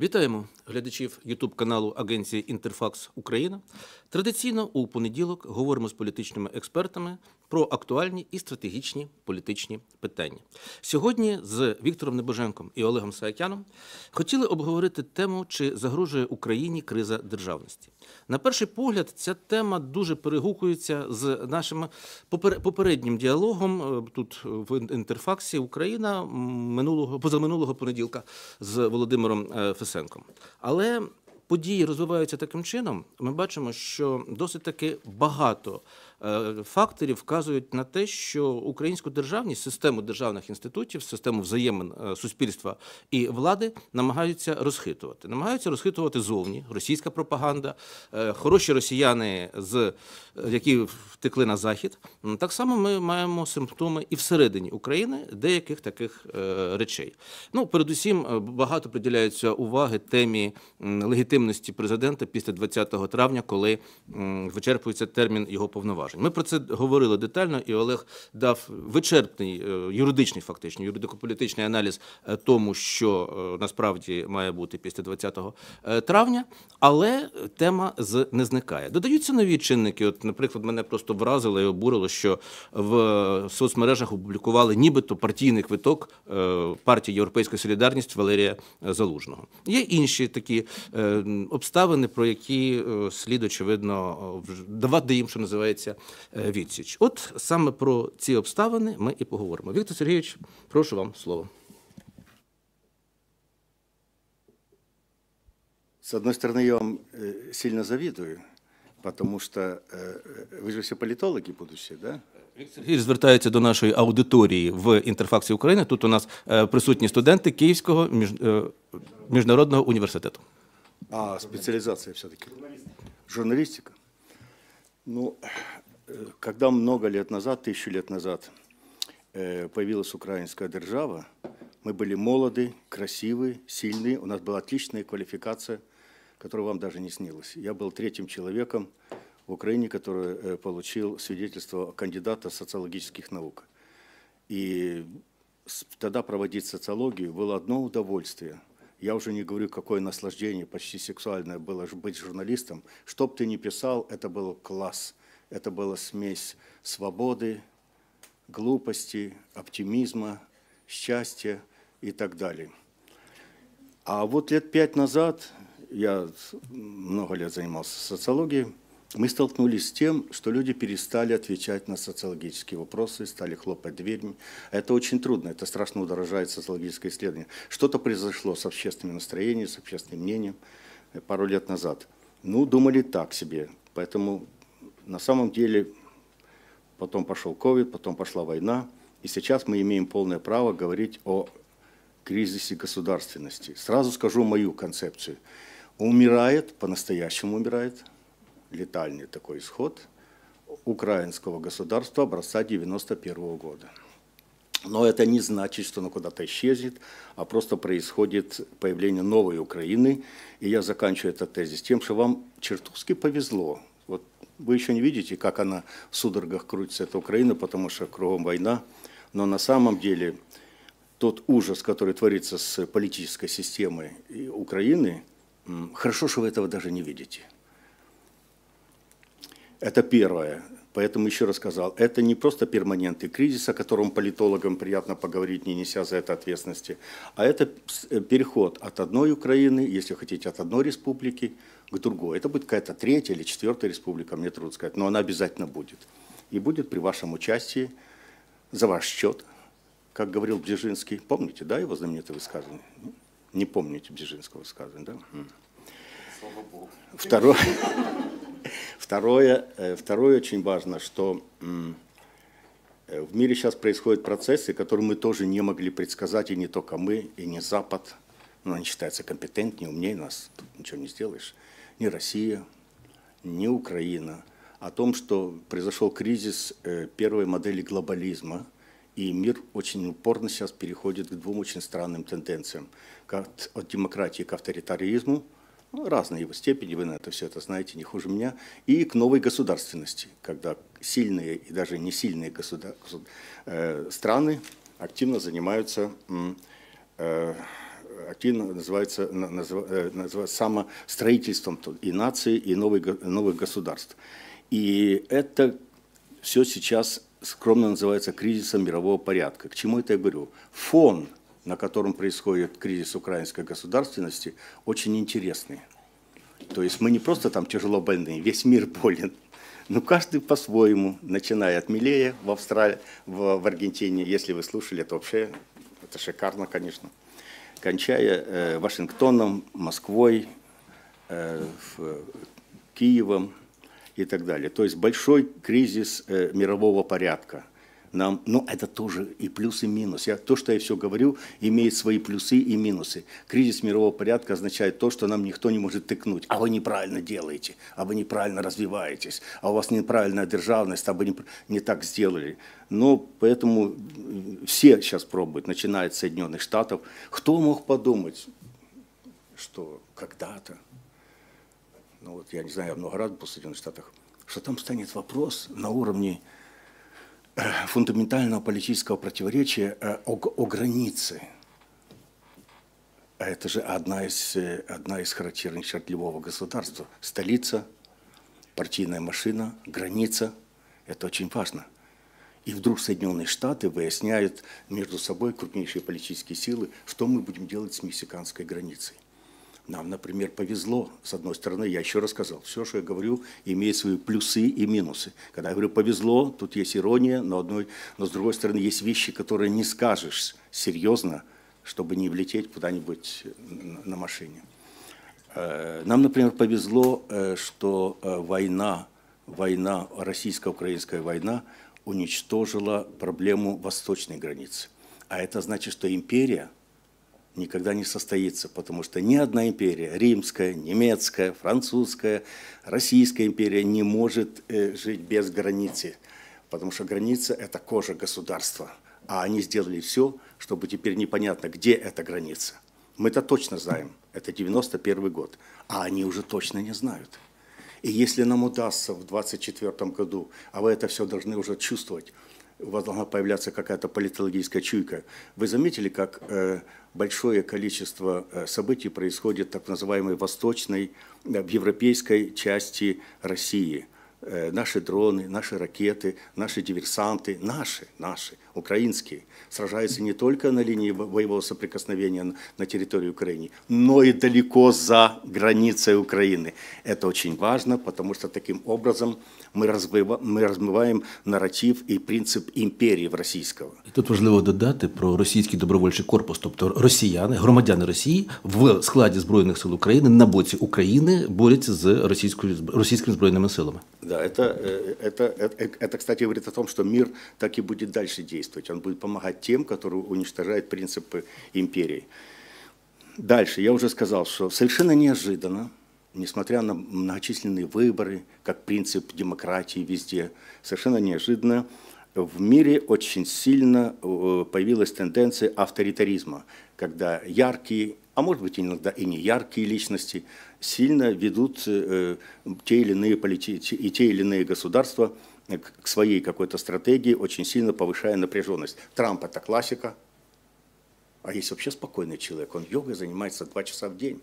Вітаємо глядачів Ютуб каналу Агенції Інтерфакс Україна. Традиційно у понеділок говоримо з політичними експертами про актуальні і стратегічні політичні питання. Сьогодні з Віктором Небоженком і Олегом Саакяном хотіли обговорити тему, чи загрожує Україні криза державності. На перший погляд, ця тема дуже перегукується з нашим попереднім діалогом е, тут е, в інтерфаксі Україна минулого позаминулого понеділка з Володимиром е, Фесом. Сисенком. Але події розвиваються таким чином. Ми бачимо, що досить таки багато Е, Факторів вказують на те, що українську державність, систему державних інститутів, систему взаємин е, суспільства і влади намагаються розхитувати. Намагаються розхитувати зовні російська пропаганда, е, хороші росіяни, з які втекли на захід. Так само ми маємо симптоми і всередині України деяких таких речей. Ну, передусім, багато приділяється уваги темі легітимності президента після 20 травня, коли вичерпується термін його повноважень повноважень. Ми про це говорили детально, і Олег дав вичерпний е, юридичний, фактично, юридико-політичний аналіз е, тому, що е, насправді має бути після 20 травня, але тема з не зникає. Додаються нові чинники. От, наприклад, мене просто вразило і обурило, що в соцмережах опублікували нібито партійний квиток партії Європейська Солідарність Валерія Залужного. Є інші такі обставини, про які слід очевидно давати їм, що називається Е, відсіч. От саме про ці обставини ми і поговоримо. Віктор Сергійович, прошу вам слово. С одной стороны, я вам э, сильно завидую, потому что э, э, вы же все политологи будущие, да? Сергій звертається до нашої аудиторії в інтерфаксі України. Тут у нас е, присутні студенти Київського е, міжнародного університету. А, спеціалізація все-таки. Журналістика. Ну, Когда много лет назад, тысячу лет назад, э, появилась украинская держава, мы были молоды, красивы, сильны, у нас была отличная квалификация, которая вам даже не снилась. Я был третьим человеком в Украине, который э, получил свидетельство кандидата социологических наук. И тогда проводить социологию было одно удовольствие. Я уже не говорю, какое наслаждение, почти сексуальное было быть журналистом. Что бы ты ни писал, это был класс – это была смесь свободы, глупости, оптимизма, счастья и так далее. А вот лет пять назад, я много лет занимался социологией, мы столкнулись с тем, что люди перестали отвечать на социологические вопросы, стали хлопать дверьми. Это очень трудно, это страшно удорожает социологическое исследование. Что-то произошло с общественным настроением, с общественным мнением э, пару лет назад. Ну, думали так себе, поэтому на самом деле потом пошел ковид, потом пошла война, и сейчас мы имеем полное право говорить о кризисе государственности. Сразу скажу мою концепцию. Умирает, по-настоящему умирает, летальный такой исход украинского государства образца 91 -го года. Но это не значит, что оно куда-то исчезнет, а просто происходит появление новой Украины. И я заканчиваю этот тезис тем, что вам чертовски повезло. Вот вы еще не видите, как она в судорогах крутится, эта Украина, потому что кругом война. Но на самом деле тот ужас, который творится с политической системой Украины, хорошо, что вы этого даже не видите. Это первое. Поэтому еще раз сказал, это не просто перманентный кризис, о котором политологам приятно поговорить, не неся за это ответственности, а это э, переход от одной Украины, если хотите, от одной республики к другой. Это будет какая-то третья или четвертая республика, мне трудно сказать, но она обязательно будет. И будет при вашем участии, за ваш счет, как говорил Бдежинский. Помните, да, его знаменитое высказывание? Не помните Бдежинского высказывания, да? Слава Богу. Второе. Второе, э, второе очень важно, что э, в мире сейчас происходят процессы, которые мы тоже не могли предсказать, и не только мы, и не Запад. Но ну, они считаются компетентнее, умнее нас, тут ничего не сделаешь. Ни Россия, ни Украина. О том, что произошел кризис э, первой модели глобализма, и мир очень упорно сейчас переходит к двум очень странным тенденциям. От демократии к авторитаризму – ну, разные его степени, вы на это все это знаете не хуже меня, и к новой государственности, когда сильные и даже не сильные государ... э, страны активно занимаются, э, активно называется, назва, назва, э, самостроительством и нации, и новой, новых государств. И это все сейчас скромно называется кризисом мирового порядка. К чему это я говорю? Фон на котором происходит кризис украинской государственности, очень интересные. То есть мы не просто там тяжело больны, весь мир болен. Но каждый по-своему, начиная от Милея в Австралии, в, в Аргентине, если вы слушали, это вообще это шикарно, конечно. Кончая э, Вашингтоном, Москвой, э, в, Киевом и так далее. То есть большой кризис э, мирового порядка – нам, ну это тоже и плюс, и минус. Я, то, что я все говорю, имеет свои плюсы и минусы. Кризис мирового порядка означает то, что нам никто не может тыкнуть. А вы неправильно делаете, а вы неправильно развиваетесь, а у вас неправильная державность, а вы не, не так сделали. Но поэтому все сейчас пробуют, начиная от Соединенных Штатов. Кто мог подумать, что когда-то, ну вот я не знаю, я много раз был в Соединенных Штатах, что там станет вопрос на уровне Э, фундаментального политического противоречия э, о, о границе. А это же одна из, э, одна из характерных черт любого государства. Столица, партийная машина, граница. Это очень важно. И вдруг Соединенные Штаты выясняют между собой крупнейшие политические силы, что мы будем делать с мексиканской границей. Нам, например, повезло, с одной стороны, я еще рассказал, все, что я говорю, имеет свои плюсы и минусы. Когда я говорю «повезло», тут есть ирония, но, одной, но с другой стороны, есть вещи, которые не скажешь серьезно, чтобы не влететь куда-нибудь на машине. Э, нам, например, повезло, э, что э, война, война, российско-украинская война уничтожила проблему восточной границы. А это значит, что империя – никогда не состоится, потому что ни одна империя, римская, немецкая, французская, российская империя не может э, жить без границы, потому что граница – это кожа государства. А они сделали все, чтобы теперь непонятно, где эта граница. мы это точно знаем, это 91 год, а они уже точно не знают. И если нам удастся в 24 году, а вы это все должны уже чувствовать – у вас должна появляться какая-то политологическая чуйка. Вы заметили, как э, большое количество э, событий происходит в так называемой восточной, э, в европейской части России – Е, наші дрони, наші ракети, наші диверсанты, наші, наші українські, сражаються не тільки на лінії боевого соприкосновения на території України, но й далеко за границею України. Це очень важно, тому що таким образом ми розбива, ми розмиваємо наратив і принцип імперії російського. І тут важливо додати про російський добровольчий корпус, тобто росіяни, громадяни Росії в складі збройних сил України на боці України борються з російською російськими збройними силами. Да. Да, это, э, это, это, э, это, кстати, говорит о том, что мир так и будет дальше действовать. Он будет помогать тем, которые уничтожают принципы империи. Дальше, я уже сказал, что совершенно неожиданно, несмотря на многочисленные выборы, как принцип демократии везде, совершенно неожиданно в мире очень сильно э, появилась тенденция авторитаризма, когда яркие, а может быть иногда и не яркие личности – сильно ведут э, те или иные полити... и те или иные государства к своей какой-то стратегии, очень сильно повышая напряженность. Трамп – это классика, а есть вообще спокойный человек. Он йогой занимается два часа в день,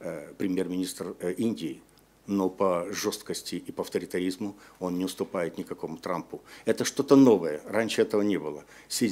э, премьер-министр э, Индии. Но по жесткости и по авторитаризму он не уступает никакому Трампу. Это что-то новое. Раньше этого не было. Си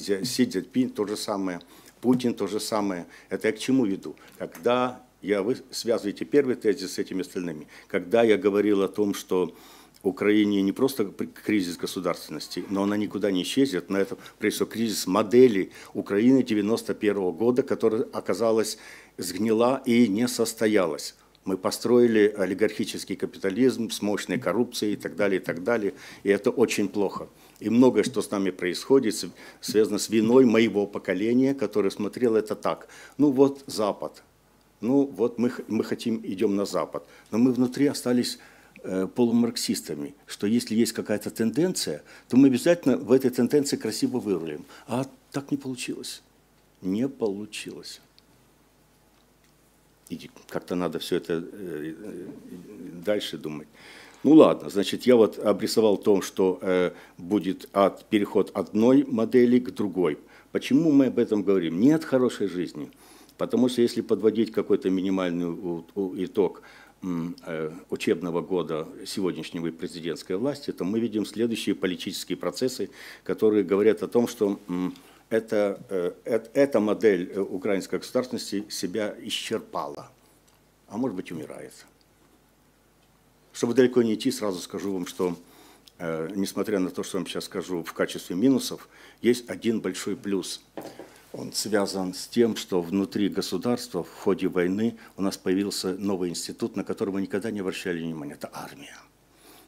Пин, то же самое. Путин то же самое. Это я к чему веду? Когда я вы связываете первый тезис с этими остальными. Когда я говорил о том, что Украине не просто кризис государственности, но она никуда не исчезнет. На этом, прежде всего, кризис модели Украины 91 -го года, которая оказалась сгнила и не состоялась. Мы построили олигархический капитализм с мощной коррупцией и так далее, и так далее. И это очень плохо. И многое, что с нами происходит, связано с виной моего поколения, которое смотрело это так. Ну вот Запад, ну вот мы, мы хотим, идем на Запад. Но мы внутри остались э, полумарксистами, что если есть какая-то тенденция, то мы обязательно в этой тенденции красиво вырулим. А так не получилось. Не получилось. И как-то надо все это э, дальше думать. Ну ладно, значит, я вот обрисовал то, что э, будет от, переход одной модели к другой. Почему мы об этом говорим? Не от хорошей жизни – Потому что если подводить какой-то минимальный итог э, учебного года сегодняшнего президентской власти, то мы видим следующие политические процессы, которые говорят о том, что эта, э, э, эта модель украинской государственности себя исчерпала, а может быть умирает. Чтобы далеко не идти, сразу скажу вам, что несмотря на то, что я вам сейчас скажу в качестве минусов, есть один большой плюс – он связан с тем, что внутри государства в ходе войны у нас появился новый институт, на который мы никогда не обращали внимания. Это армия.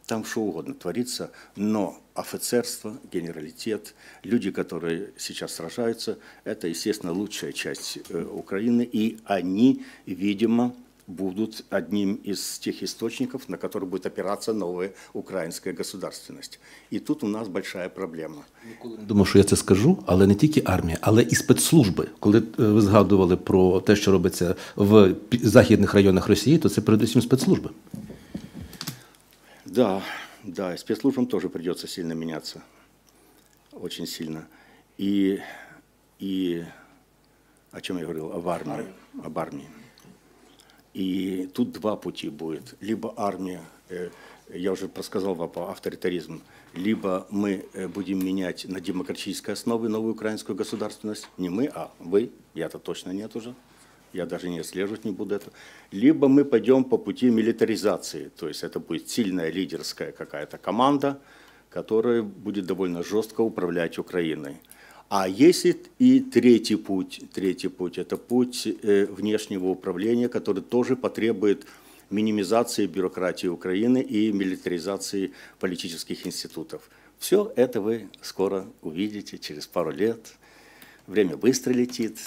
Там что угодно творится, но офицерство, генералитет, люди, которые сейчас сражаются, это, естественно, лучшая часть э, Украины, и они, видимо, будут одним из тех источников, на которые будет опираться новая украинская государственность. И тут у нас большая проблема. Думаю, що я це скажу, але не тільки армія, але і спецслужби. Коли е, ви згадували про те, що робиться в західних районах Росії, то це передусім спецслужби. Да, да, спецслужбам тоже придется сильно меняться. Очень сильно. И, и о чем я говорил? Об армии. Об армии. И тут два пути будет. Либо армия, э, я уже подсказал вам по авторитаризм, либо мы э, будем менять на демократической основе новую украинскую государственность. Не мы, а вы. Я-то точно нет уже. Я даже не отслеживать не буду это. Либо мы пойдем по пути милитаризации. То есть это будет сильная лидерская какая-то команда, которая будет довольно жестко управлять Украиной. А есть и третий путь. Третий путь – это путь э, внешнего управления, который тоже потребует минимизации бюрократии Украины и милитаризации политических институтов. Все это вы скоро увидите через пару лет. Время быстро летит.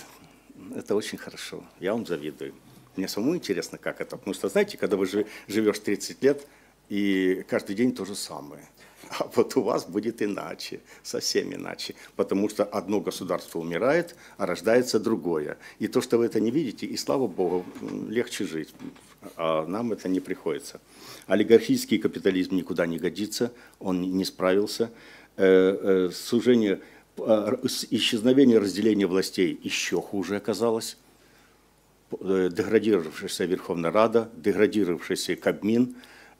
Это очень хорошо. Я вам завидую. Мне самому интересно, как это. Потому что, знаете, когда вы живешь 30 лет, и каждый день то же самое – А вот у вас будет иначе, совсем иначе. Потому что одно государство умирает, а рождается другое. И то, что вы это не видите, и слава богу, легче жить. А нам это не приходится. Олигархический капитализм никуда не годится, он не справился. Э, э, сужение, а, исчезновение разделения властей еще хуже оказалось э, деградировавшаяся Верховная Рада, деградировавшийся Кабмин,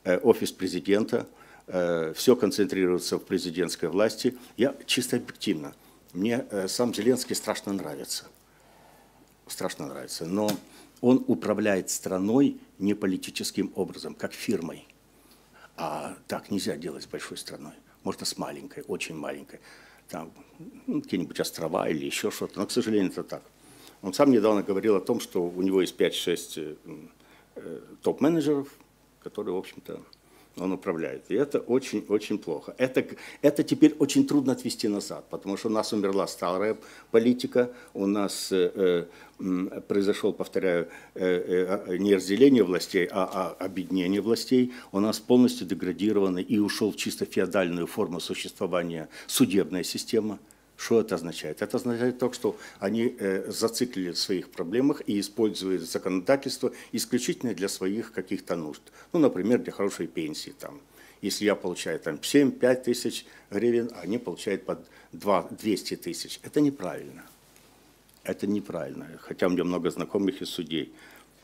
офис президента – Э, все концентрируется в президентской власти. Я чисто объективно, мне э, сам Зеленский страшно нравится. Страшно нравится. Но он управляет страной не политическим образом, как фирмой. А так нельзя делать с большой страной. Можно с маленькой, очень маленькой. Там ну, какие-нибудь острова или еще что-то. Но, к сожалению, это так. Он сам недавно говорил о том, что у него есть 5-6 э, топ-менеджеров, которые, в общем-то, он управляет. И это очень-очень плохо. Это, это теперь очень трудно отвести назад, потому что у нас умерла старая политика, у нас э, э, произошел, повторяю, э, э, не разделение властей, а, а объединение властей. У нас полностью деградирована и ушел в чисто феодальную форму существования судебная система – что это означает? Это означает то, что они э, зациклили в своих проблемах и используют законодательство исключительно для своих каких-то нужд. Ну, например, для хорошей пенсии там. Если я получаю там 7-5 тысяч гривен, а они получают под 2, 200 тысяч. Это неправильно. Это неправильно. Хотя у меня много знакомых и судей.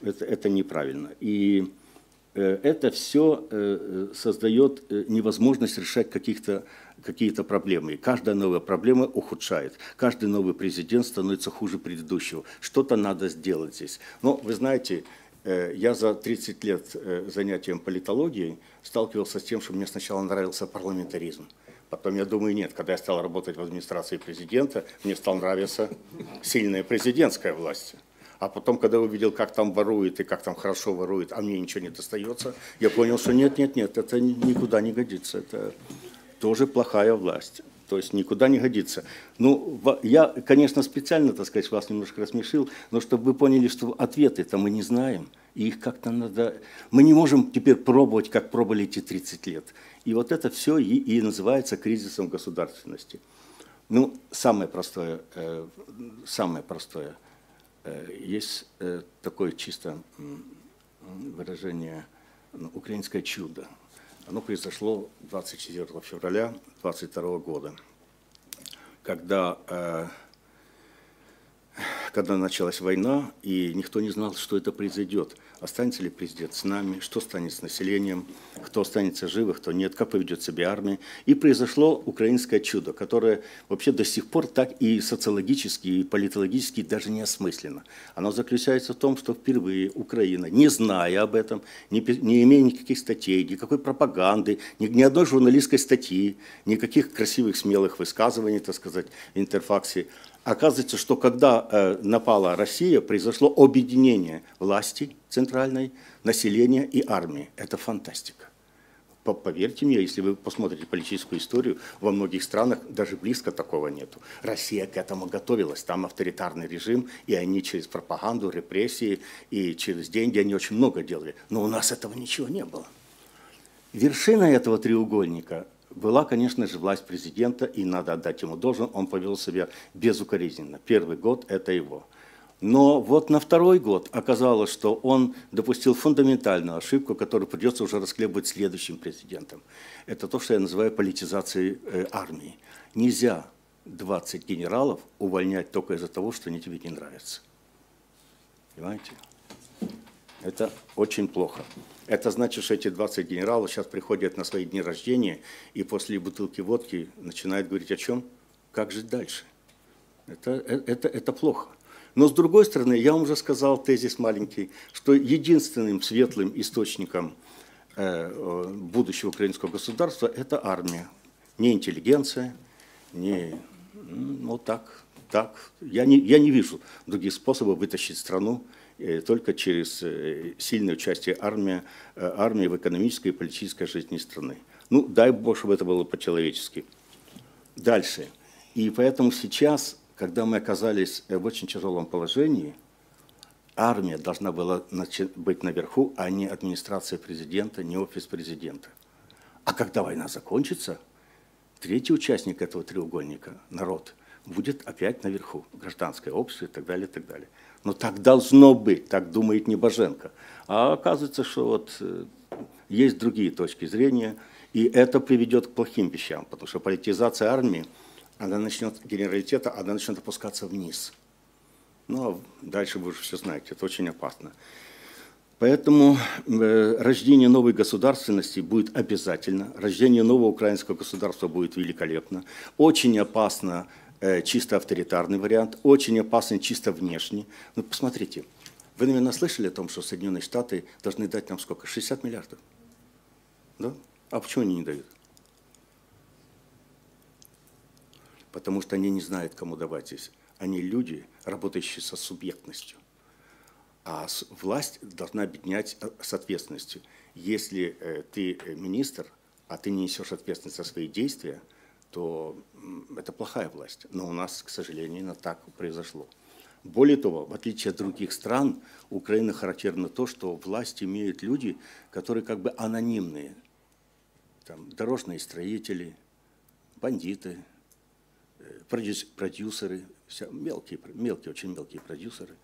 Это, это неправильно. И э, это все э, создает невозможность решать каких-то какие-то проблемы. И каждая новая проблема ухудшает. Каждый новый президент становится хуже предыдущего. Что-то надо сделать здесь. Но вы знаете, э, я за 30 лет э, занятием политологией сталкивался с тем, что мне сначала нравился парламентаризм. Потом я думаю, нет, когда я стал работать в администрации президента, мне стал нравиться сильная президентская власть. А потом, когда увидел, как там ворует и как там хорошо ворует, а мне ничего не достается, я понял, что нет, нет, нет, это никуда не годится. Это тоже плохая власть. То есть никуда не годится. Ну, я, конечно, специально, так сказать, вас немножко рассмешил, но чтобы вы поняли, что ответы-то мы не знаем, и их как-то надо... Мы не можем теперь пробовать, как пробовали эти 30 лет. И вот это все и, и называется кризисом государственности. Ну, самое простое, э, самое простое. Э, есть э, такое чисто выражение ну, «украинское чудо». Оно произошло 24 февраля 2022 года, когда э, когда началась война, и никто не знал, что это произойдет. Останется ли президент с нами, что станет с населением, кто останется жив, а кто нет, как поведет себя армия. И произошло украинское чудо, которое вообще до сих пор так и социологически, и политологически даже не осмысленно. Оно заключается в том, что впервые Украина, не зная об этом, не, не имея никаких статей, никакой пропаганды, ни, ни одной журналистской статьи, никаких красивых смелых высказываний, так сказать, в интерфаксе, Оказывается, что когда э, напала Россия, произошло объединение власти центральной, населения и армии. Это фантастика. Поверьте мне, если вы посмотрите политическую историю, во многих странах даже близко такого нету. Россия к этому готовилась. Там авторитарный режим, и они через пропаганду, репрессии и через деньги, они очень много делали. Но у нас этого ничего не было. Вершина этого треугольника была, конечно же, власть президента, и надо отдать ему должен, он повел себя безукоризненно. Первый год – это его. Но вот на второй год оказалось, что он допустил фундаментальную ошибку, которую придется уже расхлебывать следующим президентом. Это то, что я называю политизацией э, армии. Нельзя 20 генералов увольнять только из-за того, что они тебе не нравятся. Понимаете? Это очень плохо. Это значит, что эти 20 генералов сейчас приходят на свои дни рождения и после бутылки водки начинают говорить о чем? Как жить дальше? Это, э, это, это плохо. Но с другой стороны, я вам уже сказал тезис маленький, что единственным светлым источником э, будущего украинского государства – это армия. Не интеллигенция, не… Ну, так, так. Я не, я не вижу других способов вытащить страну Э, только через э, сильное участие армии, э, армии в экономической и политической жизни страны. Ну, дай Бог, чтобы это было по-человечески. Дальше. И поэтому сейчас, когда мы оказались в очень тяжелом положении, армия должна была быть наверху, а не администрация президента, не офис президента. А когда война закончится, третий участник этого треугольника, народ, будет опять наверху, гражданское общество и так далее, и так далее. Но ну, так должно быть, так думает Небоженко. А оказывается, что вот э, есть другие точки зрения, и это приведет к плохим вещам, потому что политизация армии, она начнет, генералитета, она начнет опускаться вниз. Ну, а дальше вы уже все знаете, это очень опасно. Поэтому э, рождение новой государственности будет обязательно, рождение нового украинского государства будет великолепно. Очень опасно Э, чисто авторитарный вариант, очень опасный чисто внешний. Ну, посмотрите, вы, наверное, слышали о том, что Соединенные Штаты должны дать нам сколько? 60 миллиардов. Да? А почему они не дают? Потому что они не знают, кому давать здесь. Они люди, работающие со субъектностью. А власть должна объединять э, с ответственностью. Если э, ты министр, а ты не несешь ответственность за свои действия, то это плохая власть. Но у нас, к сожалению, именно так произошло. Более того, в отличие от других стран, Украина характерна то, что власть имеют люди, которые как бы анонимные. Там дорожные строители, бандиты, э, продюсеры, мелкие, мелкие, очень мелкие продюсеры,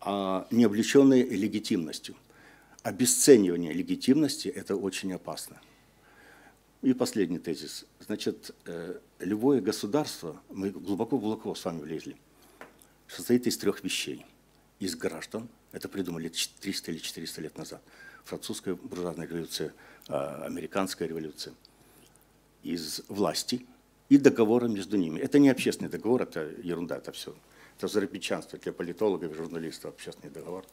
а не облеченные легитимностью. Обесценивание легитимности – это очень опасно. И последний тезис. Значит, э, любое государство, мы глубоко-глубоко с вами влезли, состоит из трех вещей. Из граждан, это придумали 300 или 400 лет назад, французская буржуазная революция, а, американская революция, из власти и договора между ними. Это не общественный договор, это ерунда, это все. Это зарабичанство для политологов и журналистов, общественный договор.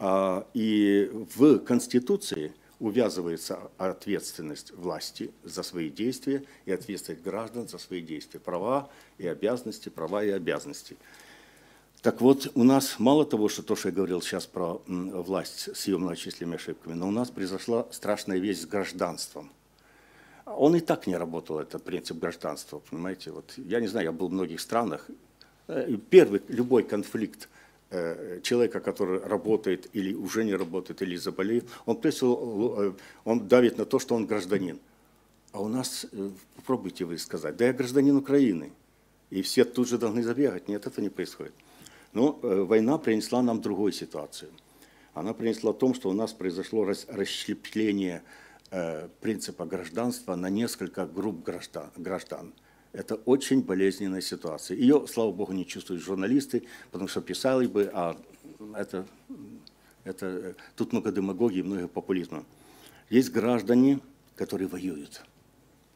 А, и в Конституции – увязывается ответственность власти за свои действия и ответственность граждан за свои действия, права и обязанности, права и обязанности. Так вот, у нас мало того, что то, что я говорил сейчас про власть с ее многочисленными ошибками, но у нас произошла страшная вещь с гражданством. Он и так не работал, этот принцип гражданства, понимаете. Вот, я не знаю, я был в многих странах. Э, первый любой конфликт – Э, человека, который работает или уже не работает, или заболел, он, э, он давит на то, что он гражданин. А у нас, э, попробуйте вы сказать, да я гражданин Украины. И все тут же должны забегать. Нет, это не происходит. Но война принесла нам другую ситуацию. Она принесла в том, что у нас произошло расщепление принципа гражданства на несколько групп граждан. Это очень болезненная ситуация. Ее, слава богу, не чувствуют журналисты, потому что писали бы, а это, это, тут много демагогии, много популизма. Есть граждане, которые воюют.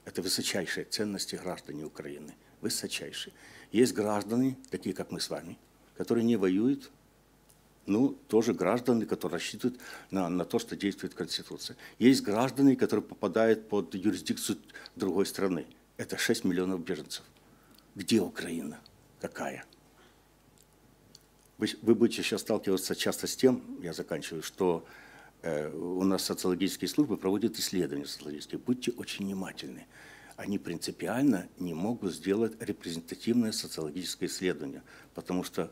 Это высочайшие ценности граждане Украины. Высочайшие. Есть граждане, такие как мы с вами, которые не воюют, ну, тоже граждане, которые рассчитывают на, на то, что действует Конституция. Есть граждане, которые попадают под юрисдикцию другой страны. Это 6 миллионов беженцев. Где Украина? Какая? Вы, вы будете сейчас сталкиваться часто с тем, я заканчиваю, что э, у нас социологические службы проводят исследования социологические. Будьте очень внимательны. Они принципиально не могут сделать репрезентативное социологическое исследование, потому что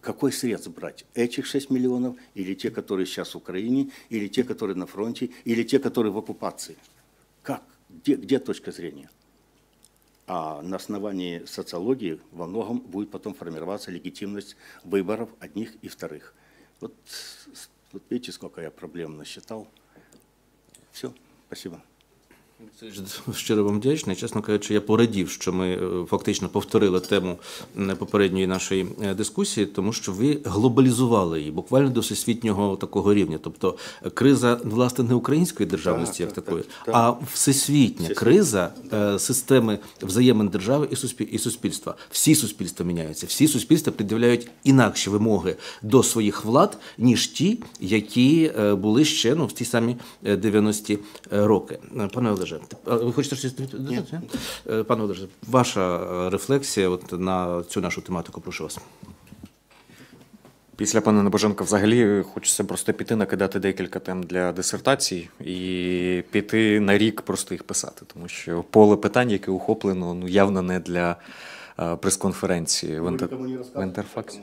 какой средств брать? Этих 6 миллионов или те, которые сейчас в Украине, или те, которые на фронте, или те, которые в оккупации? Как? Где, где точка зрения? а на основании социологии во многом будет потом формироваться легитимность выборов одних и вторых. Вот, вот видите, сколько я проблем насчитал. Все, спасибо. Це ж Щиро вам вдячний. Чесно кажучи, я порадів, що ми е, фактично повторили тему е, попередньої нашої е, дискусії, тому що ви глобалізували її буквально до всесвітнього такого рівня. Тобто криза ну, власне не української державності, так, як так, такої, так, а всесвітня криза системи взаємин держави і суспільства. Всі суспільства міняються, всі суспільства пред'являють інакші вимоги до своїх влад, ніж ті, які були ще ну в ті самі 90-ті роки. Пане Олеже, Олеже, ви хочете щось додати? Е, пане Олеже, ваша е, рефлексія от на цю нашу тематику, прошу вас. Після пана Небоженка взагалі хочеться просто піти накидати декілька тем для дисертацій і піти на рік просто їх писати, тому що поле питань, яке ухоплено, ну явно не для е, прес-конференції в інтерфаксі.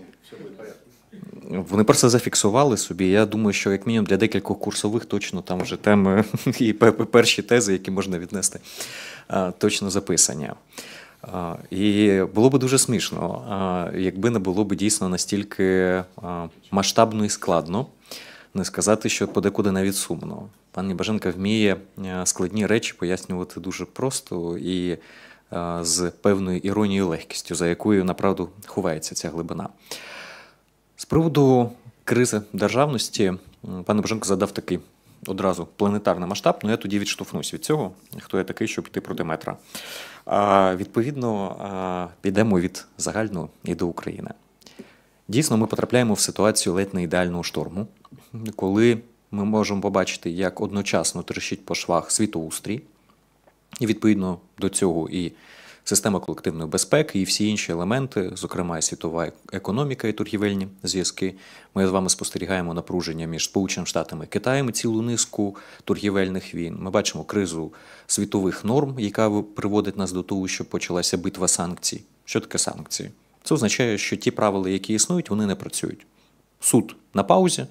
Вони просто зафіксували собі. Я думаю, що як мінімум для декількох курсових точно там вже теми і перші тези, які можна віднести, точно записані. І було б дуже смішно, якби не було б дійсно настільки масштабно і складно, не сказати, що подекуди навіть сумно. Пан Нібаженка вміє складні речі пояснювати дуже просто і з певною іронією легкістю, за якою направду ховається ця глибина. З приводу кризи державності, пане Боженко задав такий одразу планетарний масштаб, ну я тоді відштовхнусь від цього, хто я такий, щоб йти проти метра. А, Відповідно, а, підемо від загального і до України. Дійсно, ми потрапляємо в ситуацію ледь не ідеального шторму, коли ми можемо побачити, як одночасно трещить по швах світоустрій, і відповідно до цього і система колективної безпеки і всі інші елементи, зокрема світова економіка і торгівельні зв'язки. Ми з вами спостерігаємо напруження між Сполученими Штатами і Китаєм цілу низку торгівельних війн. Ми бачимо кризу світових норм, яка приводить нас до того, що почалася битва санкцій. Що таке санкції? Це означає, що ті правила, які існують, вони не працюють. Суд на паузі,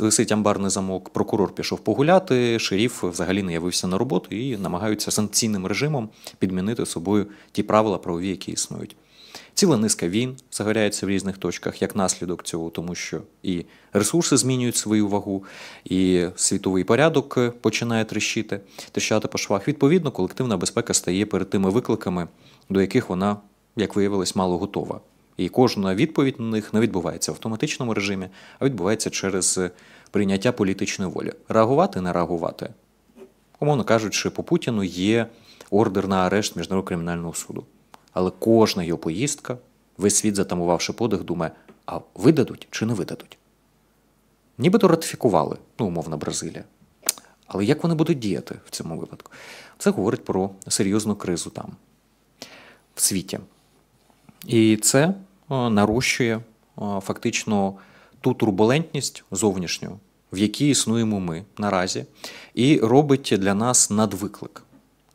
Висить амбарний замок, прокурор пішов погуляти, шеріф взагалі не явився на роботу і намагаються санкційним режимом підмінити собою ті правила правові, які існують. Ціла низка війн загоряється в різних точках, як наслідок цього, тому що і ресурси змінюють свою вагу, і світовий порядок е, починає трещити, трещати по швах. Відповідно, колективна безпека стає перед тими викликами, до яких вона, як виявилось, мало готова. І кожна відповідь на них не відбувається в автоматичному режимі, а відбувається через е, прийняття політичної волі. Реагувати, не реагувати. Умовно кажучи, по Путіну є ордер на арешт Міжнародного кримінального суду. Але кожна його поїздка, весь світ, затамувавши подих, думає, а видадуть чи не видадуть? Нібито ратифікували, ну, умовно, Бразилія. Але як вони будуть діяти в цьому випадку? Це говорить про серйозну кризу там, в світі. І це е, нарощує е, фактично ту турбулентність зовнішню, в якій існуємо ми наразі, і робить для нас надвиклик.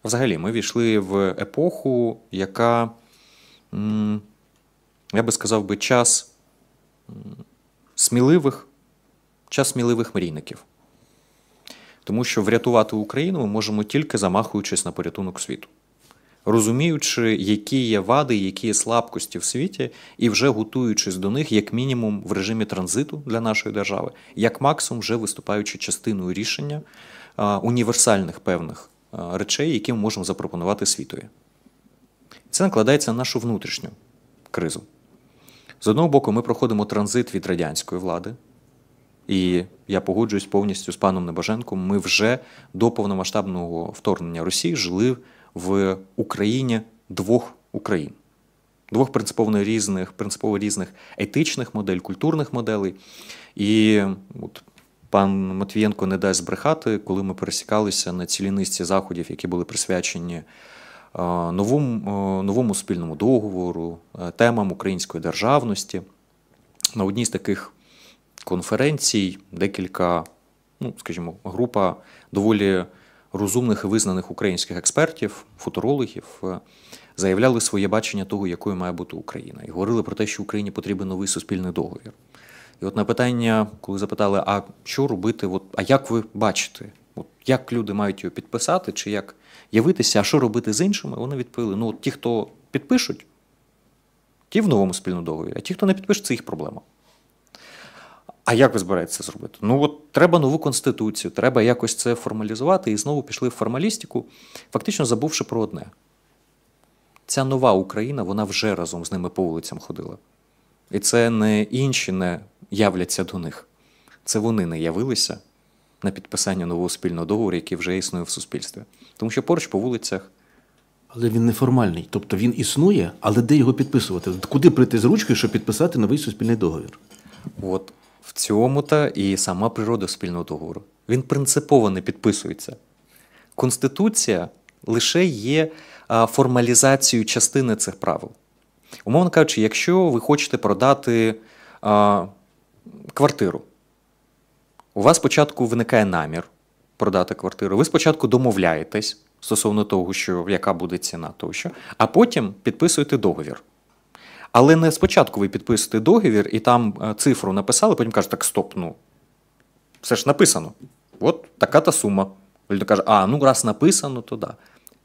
Взагалі, ми війшли в епоху, яка, я би сказав би, час сміливих, час сміливих мрійників. Тому що врятувати Україну ми можемо тільки замахуючись на порятунок світу розуміючи, які є вади, які є слабкості в світі, і вже готуючись до них, як мінімум, в режимі транзиту для нашої держави, як максимум, вже виступаючи частиною рішення е, універсальних певних е, речей, які ми можемо запропонувати світові. Це накладається на нашу внутрішню кризу. З одного боку, ми проходимо транзит від радянської влади. І я погоджуюсь повністю з паном Небаженком. Ми вже до повномасштабного вторгнення Росії жили в Україні двох Україн, двох принципово різних принципово різних етичних модель, культурних моделей. І от пан Матвієнко не дасть збрехати, коли ми пересікалися на цілій низці заходів, які були присвячені е, новому, е, новому спільному договору, е, темам української державності. На одній з таких конференцій декілька, ну, скажімо, група доволі розумних і визнаних українських експертів, футурологів е, заявляли своє бачення того, якою має бути Україна, і говорили про те, що Україні потрібен новий суспільний договір. І от на питання, коли запитали, а що робити, от, а як ви бачите, от як люди мають його підписати, чи як явитися, а що робити з іншими, вони відповіли: ну, от ті, хто підпишуть, ті в новому спільному договорі, а ті, хто не підпише, це їх проблема. А як ви збираєтеся це зробити? Ну от треба нову конституцію, треба якось це формалізувати і знову пішли в формалістику, фактично забувши про одне. Ця нова Україна, вона вже разом з ними по вулицям ходила. І це не інші не являться до них. Це вони не явилися на підписання нового спільного договору, який вже існує в суспільстві. Тому що поруч по вулицях. Але він неформальний. Тобто він існує, але де його підписувати? Куди прийти з ручкою, щоб підписати новий суспільний договір? От в цьому та і сама природа спільного договору. Він принципово не підписується. Конституція лише є формалізацією частини цих правил. Умовно кажучи, якщо ви хочете продати а, квартиру, у вас спочатку виникає намір продати квартиру. Ви спочатку домовляєтесь стосовно того, що яка буде ціна, тощо, а потім підписуєте договір. Але не спочатку ви підписуєте договір і там е, цифру написали, потім кажуть, так, стоп, ну все ж написано. От така та сума. Людина каже, а ну раз написано, то да.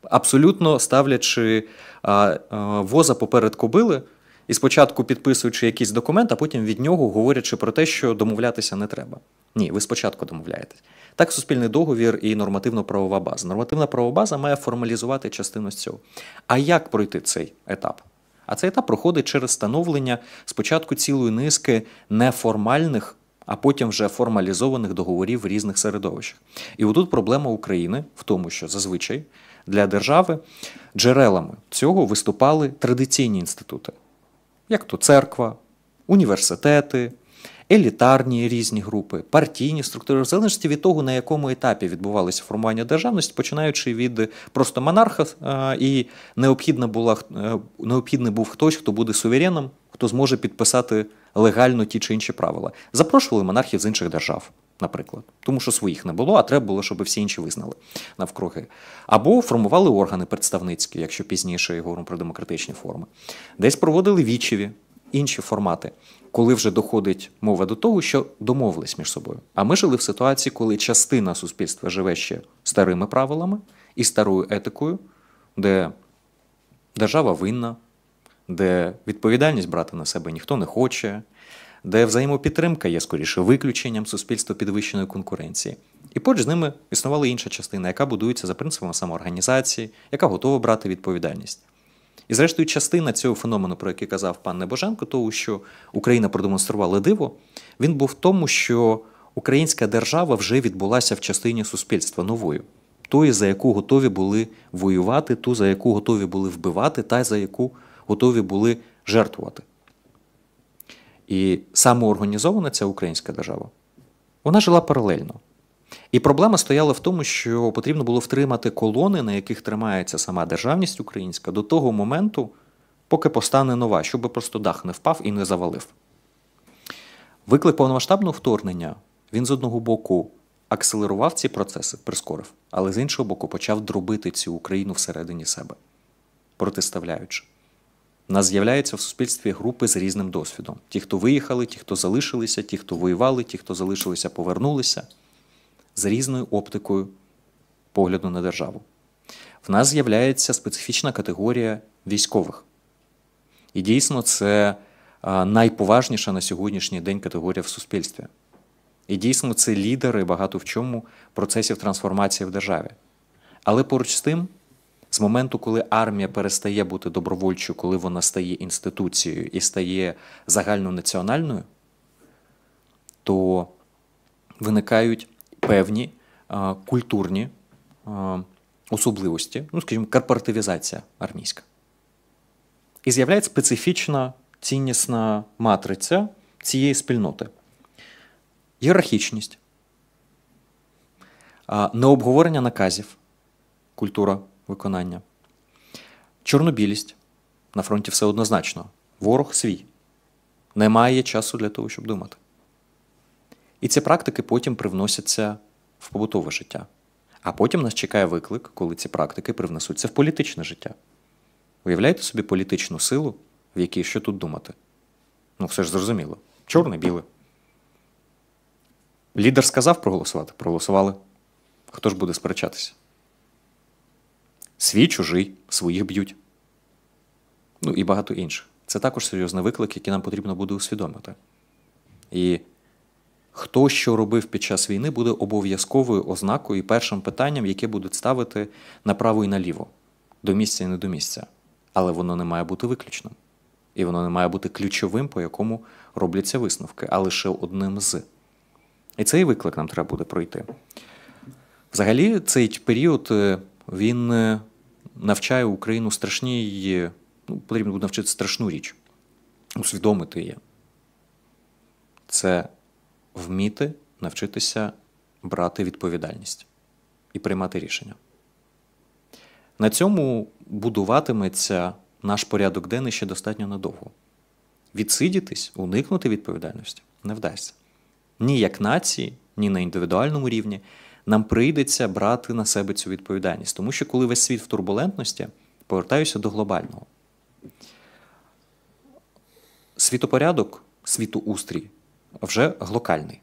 Абсолютно ставлячи а, е, а, е, воза поперед кобили, і спочатку підписуючи якийсь документ, а потім від нього говорячи про те, що домовлятися не треба. Ні, ви спочатку домовляєтесь. Так, суспільний договір і нормативно-правова база. Нормативна правова база має формалізувати частину з цього. А як пройти цей етап? А цей етап проходить через становлення спочатку цілої низки неформальних, а потім вже формалізованих договорів в різних середовищах. І отут проблема України в тому, що зазвичай для держави джерелами цього виступали традиційні інститути, як то церква, університети елітарні різні групи, партійні структури, в залежності від того, на якому етапі відбувалося формування державності, починаючи від просто монарха, е, і необхідна була е, необхідний був хтось, хто буде сувереном, хто зможе підписати легально ті чи інші правила. Запрошували монархів з інших держав. Наприклад, тому що своїх не було, а треба було, щоб всі інші визнали навкруги. Або формували органи представницькі, якщо пізніше я говоримо про демократичні форми. Десь проводили вічеві, інші формати, коли вже доходить мова до того, що домовились між собою. А ми жили в ситуації, коли частина суспільства живе ще старими правилами і старою етикою, де держава винна, де відповідальність брати на себе ніхто не хоче, де взаємопідтримка є скоріше виключенням суспільства підвищеної конкуренції. І поруч з ними існувала інша частина, яка будується за принципами самоорганізації, яка готова брати відповідальність. І, зрештою, частина цього феномену, про який казав пан Небоженко, того, що Україна продемонструвала диво, він був в тому, що українська держава вже відбулася в частині суспільства новою, тої, за яку готові були воювати, ту, за яку готові були вбивати, та за яку готові були жертвувати. І самоорганізована ця українська держава, вона жила паралельно. І проблема стояла в тому, що потрібно було втримати колони, на яких тримається сама державність українська, до того моменту, поки постане нова, щоб просто дах не впав і не завалив. Виклик повномасштабного вторгнення він з одного боку акселерував ці процеси, прискорив, але з іншого боку, почав дробити цю Україну всередині себе, протиставляючи. У Нас з'являються в суспільстві групи з різним досвідом: ті, хто виїхали, ті, хто залишилися, ті, хто воювали, ті, хто залишилися, повернулися з різною оптикою погляду на державу. В нас з'являється специфічна категорія військових. І дійсно, це найповажніша на сьогоднішній день категорія в суспільстві. І дійсно, це лідери багато в чому процесів трансформації в державі. Але поруч з тим, з моменту, коли армія перестає бути добровольчою, коли вона стає інституцією і стає загальнонаціональною, то виникають певні е, культурні е, особливості, ну, скажімо, корпоративізація армійська. І з'являється специфічна ціннісна матриця цієї спільноти. ієрархічність, е, необговорення наказів, культура виконання, чорнобілість на фронті все однозначно, ворог свій. Немає часу для того, щоб думати. І ці практики потім привносяться в побутове життя. А потім нас чекає виклик, коли ці практики привнесуться в політичне життя. Уявляєте собі політичну силу, в якій що тут думати? Ну, все ж зрозуміло. Чорне-біле. Лідер сказав проголосувати. Проголосували. Хто ж буде сперечатися? Свій чужий, своїх б'ють. Ну і багато інших. Це також серйозний виклик, який нам потрібно буде усвідомити. І хто що робив під час війни, буде обов'язковою ознакою і першим питанням, яке будуть ставити направо і наліво, до місця і не до місця. Але воно не має бути виключним. І воно не має бути ключовим, по якому робляться висновки, а лише одним з. І цей виклик нам треба буде пройти. Взагалі, цей період е, він е, навчає Україну страшній, е, ну, потрібно буде навчити страшну річ, усвідомити її. Це вміти навчитися брати відповідальність і приймати рішення. На цьому будуватиметься наш порядок денний ще достатньо надовго. Відсидітись, уникнути відповідальності не вдасться. Ні як нації, ні на індивідуальному рівні нам прийдеться брати на себе цю відповідальність. Тому що, коли весь світ в турбулентності, повертаюся до глобального. Світопорядок, світоустрій вже глокальний.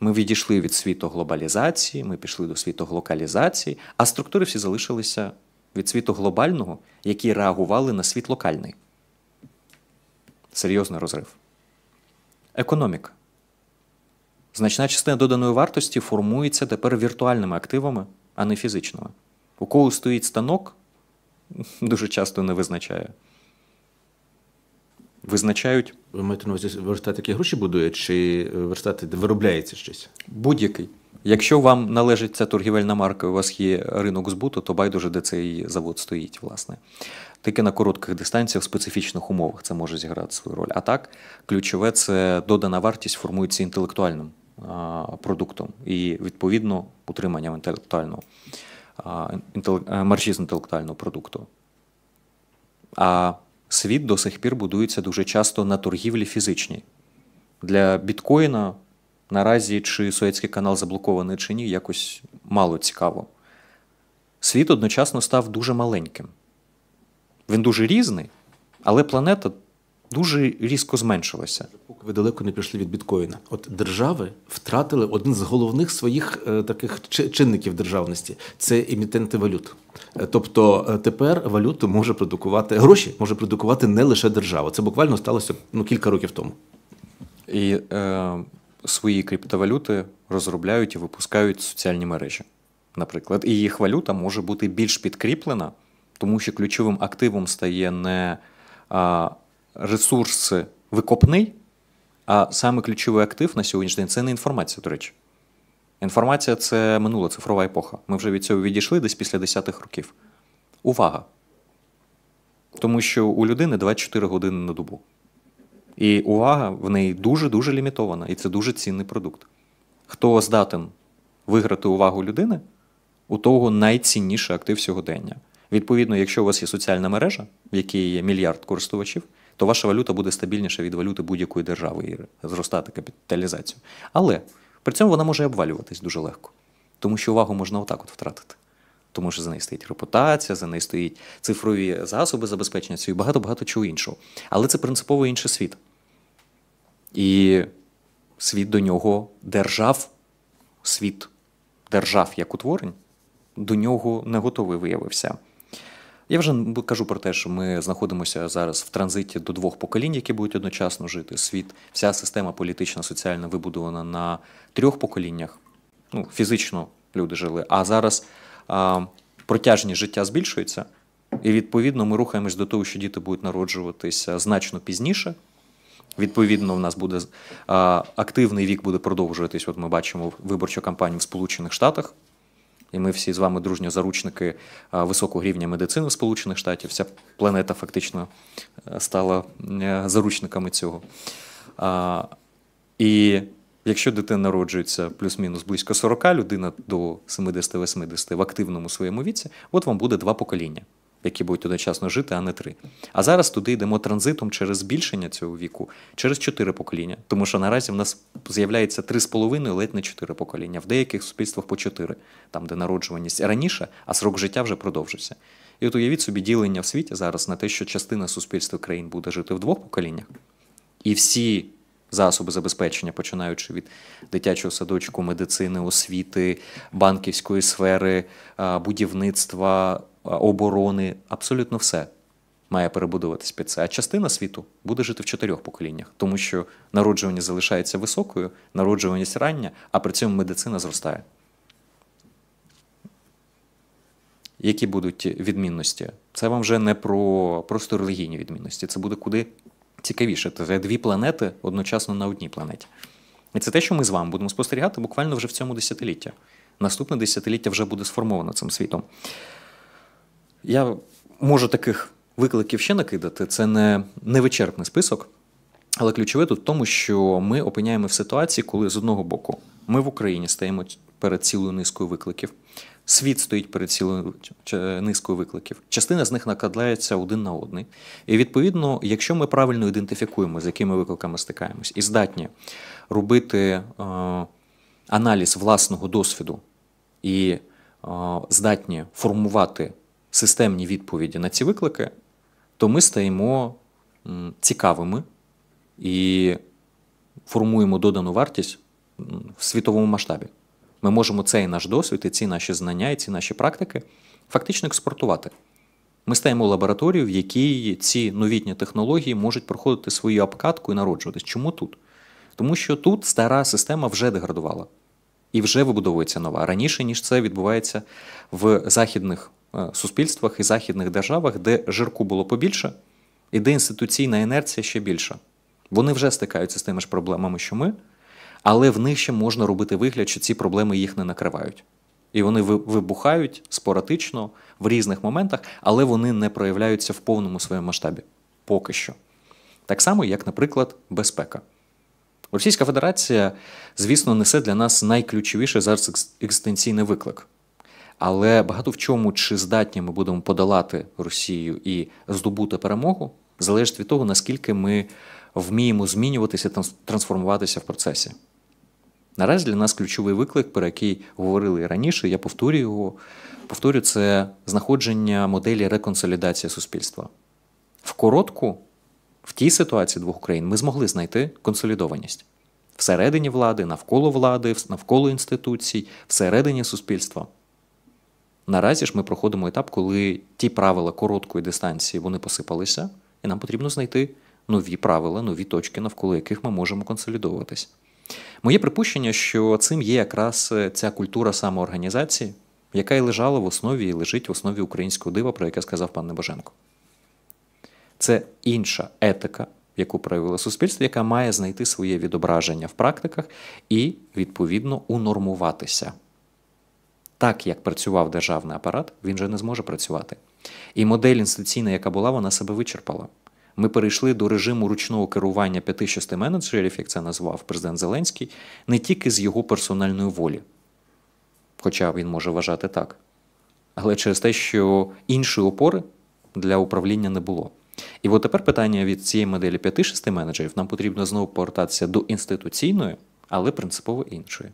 Ми відійшли від світу глобалізації, ми пішли до світу глокалізації, а структури всі залишилися від світу глобального, які реагували на світ локальний. Серйозний розрив. Економіка. Значна частина доданої вартості формується тепер віртуальними активами, а не фізичними. У кого стоїть станок, дуже часто не визначає визначають. Ви маєте на увазі верстат, які гроші будує, чи е, верстат, де виробляється щось? Будь-який. Якщо вам належить ця торгівельна марка, у вас є ринок збуту, то байдуже, де цей завод стоїть, власне. Тільки на коротких дистанціях, в специфічних умовах це може зіграти свою роль. А так, ключове це додана вартість формується інтелектуальним а, продуктом і, відповідно, утриманням інтелектуального а, е, маржі з інтелектуального продукту. А Світ до сих пір будується дуже часто на торгівлі фізичній. Для біткоїна наразі чи Суецький канал заблокований чи ні, якось мало цікаво. Світ одночасно став дуже маленьким. Він дуже різний, але планета дуже різко зменшилася. Поки ви далеко не пішли від біткоїна. От держави втратили один з головних своїх е, таких чинників державності це емітенти валют. Е, тобто е, тепер валюту може продукувати гроші, може продукувати не лише держава. Це буквально сталося ну кілька років тому. І е, свої криптовалюти розробляють і випускають соціальні мережі, наприклад. І їх валюта може бути більш підкріплена, тому що ключовим активом стає не Ресурс викопний, а саме ключовий актив на сьогоднішній день це не інформація, до речі. Інформація це минула цифрова епоха. Ми вже від цього відійшли десь після 10-х років. Увага! Тому що у людини 24 години на добу. І увага в неї дуже-дуже лімітована, і це дуже цінний продукт. Хто здатен виграти увагу людини, у того найцінніший актив сьогодення. Відповідно, якщо у вас є соціальна мережа, в якій є мільярд користувачів то ваша валюта буде стабільніша від валюти будь-якої держави і зростати капіталізацію. Але при цьому вона може обвалюватись дуже легко, тому що увагу можна отак от втратити. Тому що за неї стоїть репутація, за неї стоїть цифрові засоби забезпечення і багато-багато чого іншого. Але це принципово інший світ. І світ до нього держав, світ держав як утворень, до нього не готовий виявився. Я вже кажу про те, що ми знаходимося зараз в транзиті до двох поколінь, які будуть одночасно жити. Світ, вся система політична, соціальна вибудована на трьох поколіннях. Ну, фізично люди жили. А зараз а, протяжність життя збільшується, і відповідно ми рухаємось до того, що діти будуть народжуватися значно пізніше. Відповідно, в нас буде а, активний вік буде продовжуватись. От ми бачимо виборчу кампанію в Сполучених Штатах і ми всі з вами дружньо заручники високого рівня медицини Сполучених Штатів. Вся планета фактично е, стала е, заручниками цього. І якщо дитина народжується плюс-мінус близько 40, людина до 70-80 в активному своєму віці, от вам буде два покоління які будуть одночасно жити, а не три. А зараз туди йдемо транзитом через збільшення цього віку, через чотири покоління. Тому що наразі в нас з'являється три з половиною, ледь не чотири покоління, в деяких суспільствах по чотири, там де народжуваність раніше, а срок життя вже продовжився. І от уявіть собі ділення в світі зараз на те, що частина суспільства країн буде жити в двох поколіннях, і всі. Засоби забезпечення, починаючи від дитячого садочку, медицини, освіти, банківської сфери, будівництва, оборони, абсолютно все має перебудовуватись під це. А частина світу буде жити в чотирьох поколіннях, тому що народжування залишається високою, народжуваність рання, а при цьому медицина зростає. Які будуть відмінності? Це вам вже не про просто релігійні відмінності. Це буде куди цікавіше. Це дві планети одночасно на одній планеті. І це те, що ми з вами будемо спостерігати буквально вже в цьому десятилітті. Наступне десятиліття вже буде сформовано цим світом. Я можу таких викликів ще накидати. Це не вичерпний список. Але ключове тут в тому, що ми опиняємо в ситуації, коли з одного боку ми в Україні стоїмо перед цілою низкою викликів, світ стоїть перед цілою низкою викликів. Частина з них накладається один на один. І відповідно, якщо ми правильно ідентифікуємо, з якими викликами стикаємось, і здатні робити е, аналіз власного досвіду і е, здатні формувати системні відповіді на ці виклики, то ми стаємо цікавими і формуємо додану вартість в світовому масштабі. Ми можемо цей наш досвід, і ці наші знання, і ці наші практики фактично експортувати. Ми стаємо лабораторією, в якій ці новітні технології можуть проходити свою обкатку і народжуватись. Чому тут? Тому що тут стара система вже деградувала і вже вибудовується нова раніше, ніж це відбувається в західних Е, суспільствах і західних державах, де жирку було побільше, і де інституційна інерція ще більша. Вони вже стикаються з тими ж проблемами, що ми, але в них ще можна робити вигляд, що ці проблеми їх не накривають. І вони вибухають споратично в різних моментах, але вони не проявляються в повному своєму масштабі поки що. Так само, як, наприклад, безпека. Російська Федерація, звісно, несе для нас найключовіший зараз екзистенційний виклик. Але багато в чому чи здатні ми будемо подолати Росію і здобути перемогу, залежить від того, наскільки ми вміємо змінюватися та трансформуватися в процесі. Наразі для нас ключовий виклик, про який говорили і раніше, я повторюю його. Повторю, це знаходження моделі реконсолідації суспільства. В коротку, в тій ситуації двох країн, ми змогли знайти консолідованість всередині влади, навколо влади, навколо інституцій, всередині суспільства. Наразі ж ми проходимо етап, коли ті правила короткої дистанції вони посипалися, і нам потрібно знайти нові правила, нові точки, навколо яких ми можемо консолідовуватись. Моє припущення, що цим є якраз е, ця культура самоорганізації, яка і лежала в основі і лежить в основі українського дива, про яке сказав пан Небоженко. Це інша етика, яку проявило суспільство, яка має знайти своє відображення в практиках і, відповідно, унормуватися так як працював державний апарат, він вже не зможе працювати. І модель інституційна, яка була, вона себе вичерпала. Ми перейшли до режиму ручного керування 5-6 менеджерів, як це назвав президент Зеленський, не тільки з його персональної волі, хоча він може вважати так, але через те, що іншої опори для управління не було. І от тепер питання від цієї моделі 5-6 менеджерів нам потрібно знову повертатися до інституційної, але принципово іншої.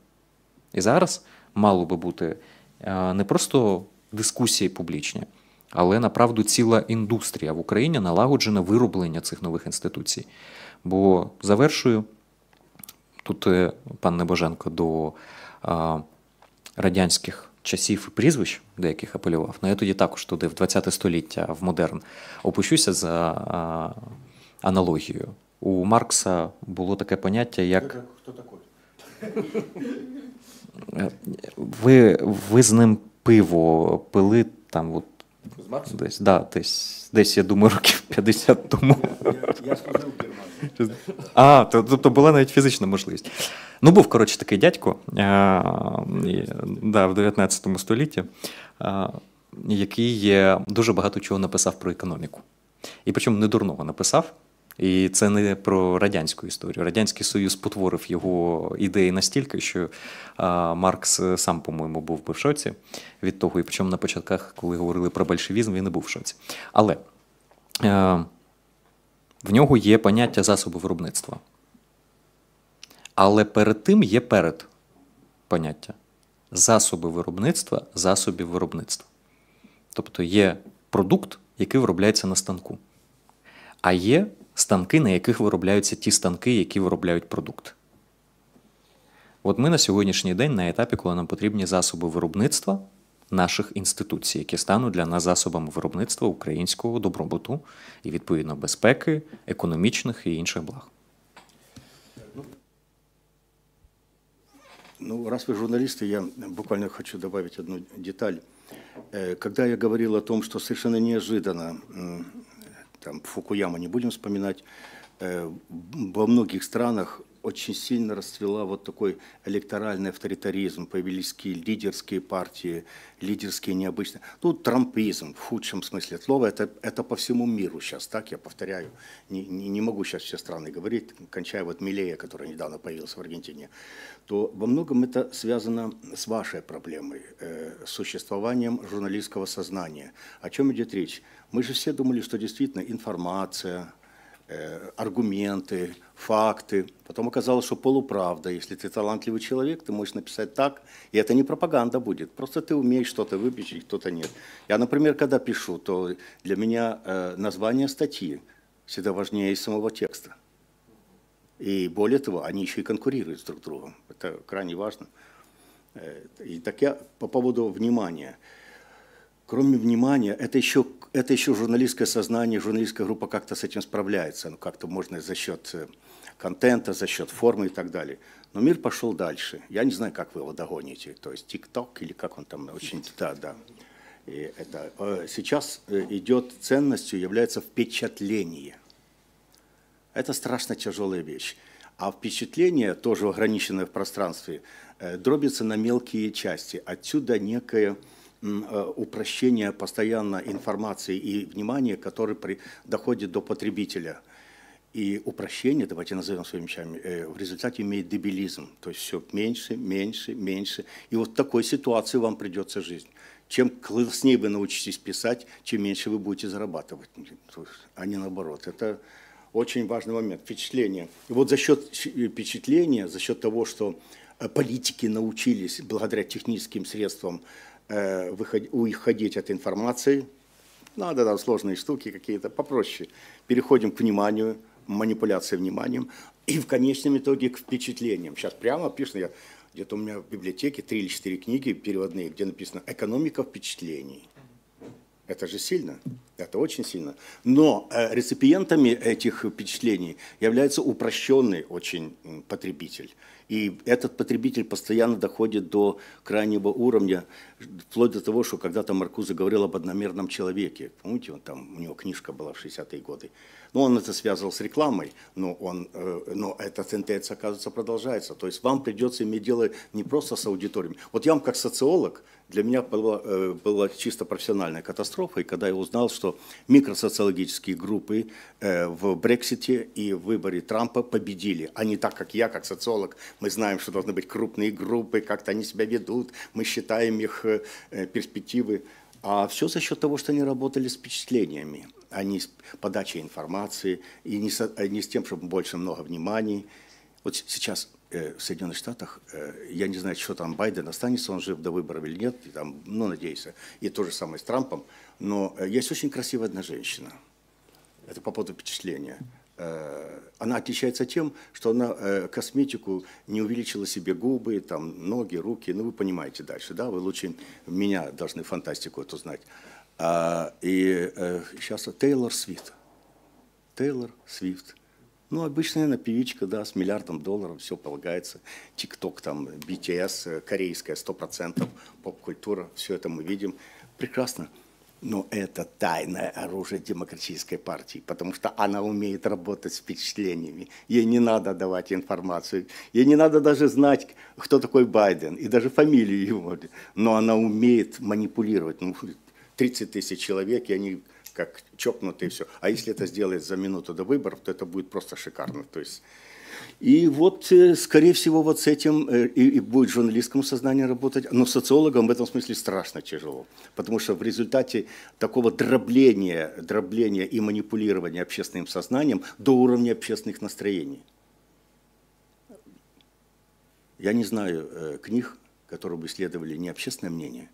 І зараз мало би бути е, не просто дискусії публічні, але направду ціла індустрія в Україні налагоджена вироблення цих нових інституцій. Бо завершую тут е, пан Небоженко до е, радянських часів і прізвищ, деяких апелював. Ну я тоді також туди, в 20 століття, в модерн, опущуся за аналогією. У Маркса було таке поняття, як. Хто такий? Ви ви з ним пиво пили там, от з Максом? десь да, десь, десь, я думаю, років 50 тому. Я, я служив А, тобто була навіть фізична можливість. Ну, був, коротше, такий дядько е, в 19 столітті, е, який дуже багато чого написав про економіку. І причому не дурного написав. І це не про радянську історію. Радянський Союз потворив його ідеї настільки, що Маркс сам, по-моєму, був би в шоці від того. І причому на початках, коли говорили про большевізм, він не був в шоці. Але е, в нього є поняття засоби виробництва. Але перед тим є перед поняття засоби виробництва, засобів виробництва. Тобто є продукт, який виробляється на станку. А є станки, на яких виробляються ті станки, які виробляють продукт. От ми на сьогоднішній день на етапі, коли нам потрібні засоби виробництва наших інституцій, які стануть для нас засобами виробництва українського добробуту і відповідно безпеки, економічних і інших благ. Ну, раз ви журналісти, я буквально хочу додати одну деталь. Е, когда я говорил о том, что совершенно неожиданно там Фукуяма не будем вспоминать, э, во многих странах очень сильно расцвела вот такой электоральный авторитаризм, появились лидерские партии, лидерские необычные. Ну, трампизм в худшем смысле слова, это, это по всему миру сейчас, так, я повторяю, не, не, не могу сейчас все страны говорить, кончая вот Милея, который недавно появился в Аргентине, то во многом это связано с вашей проблемой, э, существованием журналистского сознания. О чем идет речь? Мы же все думали, что действительно информация, э, аргументы, факты. Потом оказалось, что полуправда. Если ты талантливый человек, ты можешь написать так, и это не пропаганда будет. Просто ты умеешь что-то выпечить, кто-то нет. Я, например, когда пишу, то для меня э, название статьи всегда важнее самого текста. И более того, они еще и конкурируют друг с другом. Это крайне важно. Э, и так я по поводу внимания кроме внимания, это еще, это еще журналистское сознание, журналистская группа как-то с этим справляется. Ну, как-то можно за счет э, контента, за счет формы и так далее. Но мир пошел дальше. Я не знаю, как вы его догоните. То есть ТикТок или как он там очень... Да, да. И это, э, сейчас э, идет ценностью, является впечатление. Это страшно тяжелая вещь. А впечатление, тоже ограниченное в пространстве, дробится на мелкие части. Отсюда некое Э, упрощение постоянно информации и внимания, которое при, доходит до потребителя. И упрощение, давайте назовем своими вещами, э, в результате имеет дебилизм. То есть все меньше, меньше, меньше. И вот в такой ситуации вам придется жизнь. Чем класснее вы научитесь писать, чем меньше вы будете зарабатывать, а не наоборот. Это очень важный момент, впечатление. И вот за счет э, впечатления, за счет того, что политики научились благодаря техническим средствам Э, уходить от информации. Надо ну, там сложные штуки какие-то, попроще. Переходим к вниманию, манипуляции вниманием и в конечном итоге к впечатлениям. Сейчас прямо пишут, я где-то у меня в библиотеке три или четыре книги переводные, где написано «Экономика впечатлений». Это же сильно, это очень сильно. Но э, реципиентами этих впечатлений является упрощенный очень потребитель. И этот потребитель постоянно доходит до крайнего уровня, вплоть до того, что когда-то Маркуза говорил об одномерном человеке. Помните, он там, у него книжка была в 60-е годы. Но ну, он это связывал с рекламой, но, он, э, но эта тенденция, оказывается, продолжается. То есть вам придется иметь дело не просто с аудиторией. Вот я вам как социолог, для меня была, э, была чисто профессиональная катастрофа, и когда я узнал, что микросоциологические группы э, в Брексите и в выборе Трампа победили, а не так, как я, как социолог, мы знаем, что должны быть крупные группы, как-то они себя ведут, мы считаем их э, перспективы. А все за счет того, что они работали с впечатлениями, а не с подачей информации, и не с, э, не с тем, чтобы больше много внимания. Вот сейчас э, в Соединенных Штатах, я не знаю, что там Байден, останется он жив до выборов или нет, и там, ну, надеюсь, и то же самое с Трампом, но есть очень красивая одна женщина. Это по поводу впечатления. Э, она отличается тем, что она э, косметику не увеличила себе губы, там, ноги, руки, ну вы понимаете дальше, да, вы лучше меня должны фантастику эту знать. А, и э, сейчас Тейлор Свифт. Тейлор Свифт. Ну, обычная она певичка, да, с миллиардом долларов, все полагается. Тикток, там, BTS, э, корейская, 100%, поп-культура, все это мы видим. Прекрасно но это тайное оружие демократической партии, потому что она умеет работать с впечатлениями. Ей не надо давать информацию, ей не надо даже знать, кто такой Байден, и даже фамилию его. Но она умеет манипулировать. Ну, 30 тысяч человек, и они как чокнутые все. А если это сделает за минуту до выборов, то это будет просто шикарно. То есть и вот, э, скорее всего, вот с этим э, и будет журналистскому сознанию работать, но социологам в этом смысле страшно тяжело, потому что в результате такого дробления, дробления и манипулирования общественным сознанием до уровня общественных настроений. Я не знаю э, книг, которые бы исследовали не общественное мнение,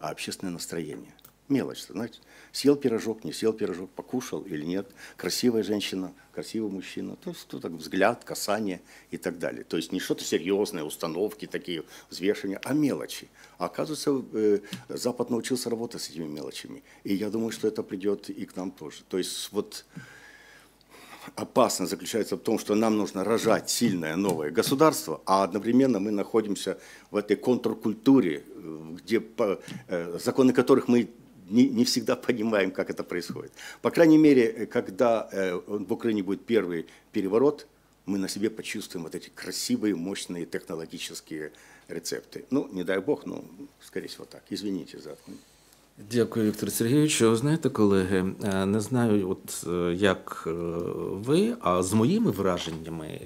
а общественное настроение. Мелочь, знаете, съел пирожок, не съел пирожок, покушал или нет, красивая женщина, красивый мужчина, то есть то, так, взгляд, касание и так далее. То есть не что-то серьезное, установки такие, взвешивания, а мелочи. А оказывается, э, Запад научился работать с этими мелочами. И я думаю, что это придет и к нам тоже. То есть вот опасность заключается в том, что нам нужно рожать сильное новое государство, а одновременно мы находимся в этой контркультуре, э, где, э, законы которых мы не, не всегда понимаем, как это происходит. По крайней мере, э, когда э, в Украине будет первый переворот, мы на себе почувствуем вот эти красивые, мощные технологические рецепты. Ну, не дай бог, но, ну, скорее всего, так. Извините за это. Дякую, Віктор Сергійович. Ви знаєте, колеги, е, не знаю, от е, як е, ви, а з моїми враженнями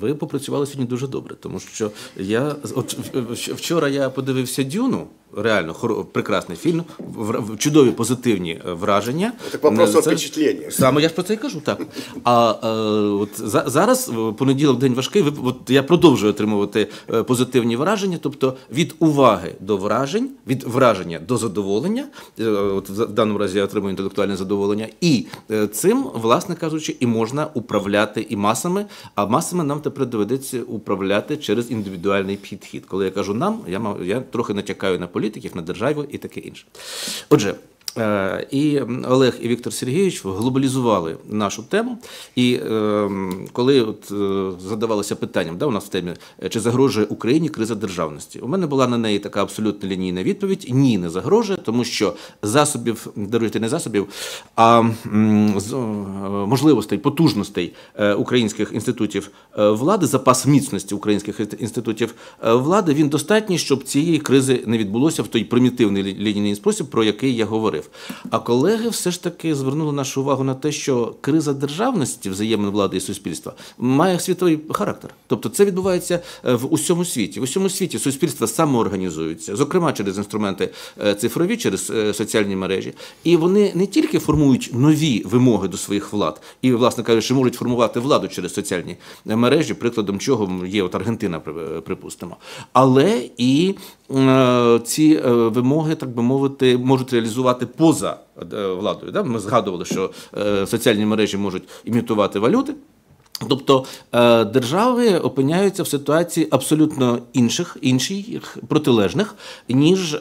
ви попрацювали сьогодні дуже добре, тому що я от вчора я подивився дюну. Реально хоро, прекрасний фільм, чудові позитивні враження. Ну, так вопрос це... впечатлення. Саме я ж про це і кажу, так. А е, от за, зараз понеділок день важкий. Ви от я продовжую отримувати позитивні враження, тобто від уваги до вражень, від враження до задоволення, Е, от в даному разі я отримую інтелектуальне задоволення, і е, цим, власне кажучи, і можна управляти і масами. А масами нам тепер доведеться управляти через індивідуальний підхід. Коли я кажу нам, я мав я трохи натякаю на політиків, на державу і таке інше. Отже. Е, і Олег і Віктор Сергійович глобалізували нашу тему. І ем, коли от е, задавалося питанням, да, у нас в темі е, чи загрожує Україні криза державності, у мене була на неї така абсолютно лінійна відповідь: ні, не загрожує, тому що засобів даруйте не засобів, а можливостей, потужностей українських інститутів влади, запас міцності українських інститутів влади він достатній, щоб цієї кризи не відбулося в той примітивний лінійний спосіб, про який я говорив. А колеги все ж таки звернули нашу увагу на те, що криза державності, взаємної влади і суспільства має світовий характер. Тобто, це відбувається е, в усьому світі. В усьому світі суспільства самоорганізуються, зокрема через інструменти е, цифрові, через е, соціальні мережі, і вони не тільки формують нові вимоги до своїх влад, і, власне кажучи, можуть формувати владу через соціальні мережі, прикладом чого є от Аргентина, припустимо, але і Е, ці е, вимоги, так би мовити, можуть реалізувати поза е, владою. Да? Ми згадували, що соціальні мережі можуть імітувати валюти. Тобто держави опиняються в ситуації абсолютно інших, інших протилежних, ніж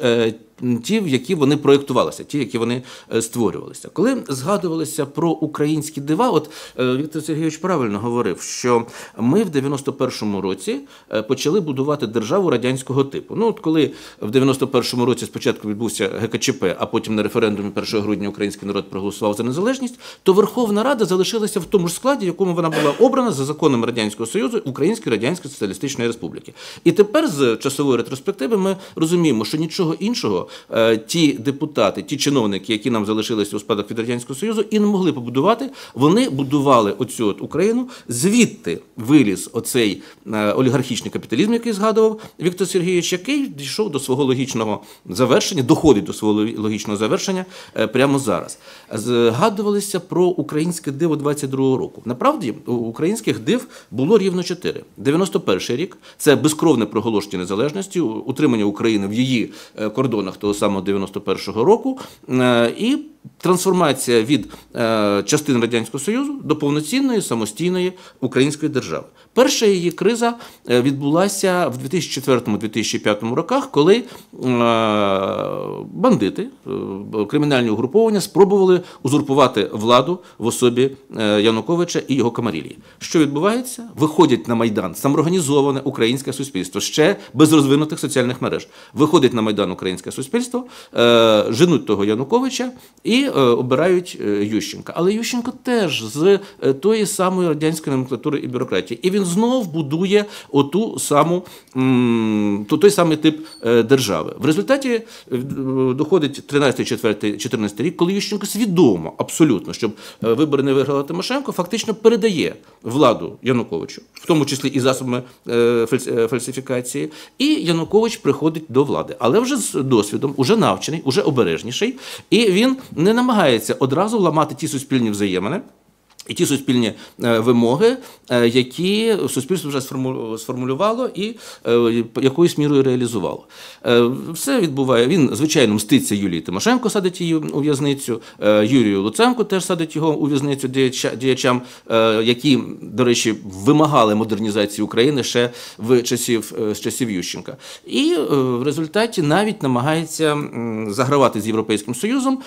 ті, в які вони проєктувалися, ті, які вони е, створювалися. Коли згадувалися про українські дива, от е, Віктор Сергійович правильно говорив, що ми в 91-му році е, почали будувати державу радянського типу. Ну, от коли в 91-му році спочатку відбувся ГКЧП, а потім на референдумі 1 грудня український народ проголосував за незалежність, то Верховна Рада залишилася в тому ж складі, в якому вона була обрана за законами радянського союзу Української Радянської Соціалістичної Республіки. І тепер з часової ретроспективи ми розуміємо, що нічого іншого Е, ті депутати, ті чиновники, які нам залишилися у спадок від радянського союзу, і не могли побудувати, вони будували оцю от Україну. Звідти виліз оцей е, олігархічний капіталізм, який згадував Віктор Сергійович, який дійшов до свого логічного завершення, доходить до свого логічного завершення е, прямо зараз. Згадувалися про українське диво 22-го року. Направді українських див було рівно чотири: 91-й рік це безкровне проголошення незалежності, утримання України в її кордонах того самого 91-го року е, і трансформація від е, частин радянського союзу до повноцінної самостійної української держави. Перша її криза е, відбулася в 2004-2005 роках, коли е, бандити е, кримінальні угруповання спробували узурпувати владу в особі Януковича і його камарілії. Що відбувається? Виходять на майдан самоорганізоване українське суспільство ще без розвинутих соціальних мереж. Виходить на майдан українське суспільство, женуть того Януковича і і е, обирають е, Ющенка. Але Ющенко теж з е, тої самої радянської номенклатури і бюрократії. І він знов будує оту саму той самий тип держави. В результаті доходить 13-14 рік, коли Ющенко свідомо, абсолютно, щоб вибори не виграла Тимошенко, фактично передає владу Януковичу, в тому числі і засобами фальсифікації. І Янукович приходить до влади, але вже з досвідом, уже навчений, уже обережніший, і він не. Не намагається одразу ламати ті суспільні взаємини. І ті суспільні е, вимоги, е, які суспільство вже сформулювало і е, якоюсь мірою реалізувало. Все відбуває. Він, звичайно, мститься Юлії Тимошенко, садить її у в'язницю, Юрію Луценко теж садить його у в'язницю діячам, які, до речі, вимагали модернізації України ще в часів з часів Ющенка. І в результаті навіть намагається загравати з Європейським Союзом,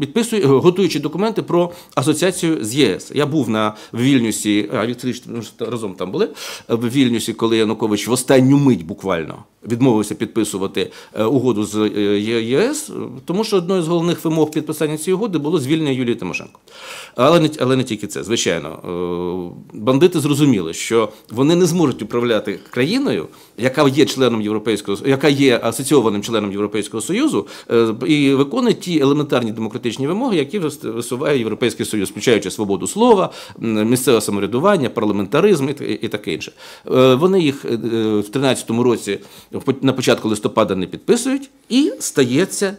підписує, готуючи документи про асоціацію з ЄС. Я був на Вільнюсі, а Вікторіч ну, разом там були в Вільнюсі, коли Янукович в останню мить буквально відмовився підписувати е, угоду з е, ЄС, тому що одною з головних вимог підписання цієї угоди було звільнення Юлії Тимошенко. Але не але не тільки це, звичайно, е, бандити зрозуміли, що вони не зможуть управляти країною яка є членом європейського яка є асоційованим членом Європейського союзу, е, і виконує ті елементарні демократичні вимоги, які висуває європейський союз, включаючи свободу слова, місцеве самоврядування, парламентаризм і таке інше. Е, вони їх е, в 2013 році на початку листопада не підписують, і стається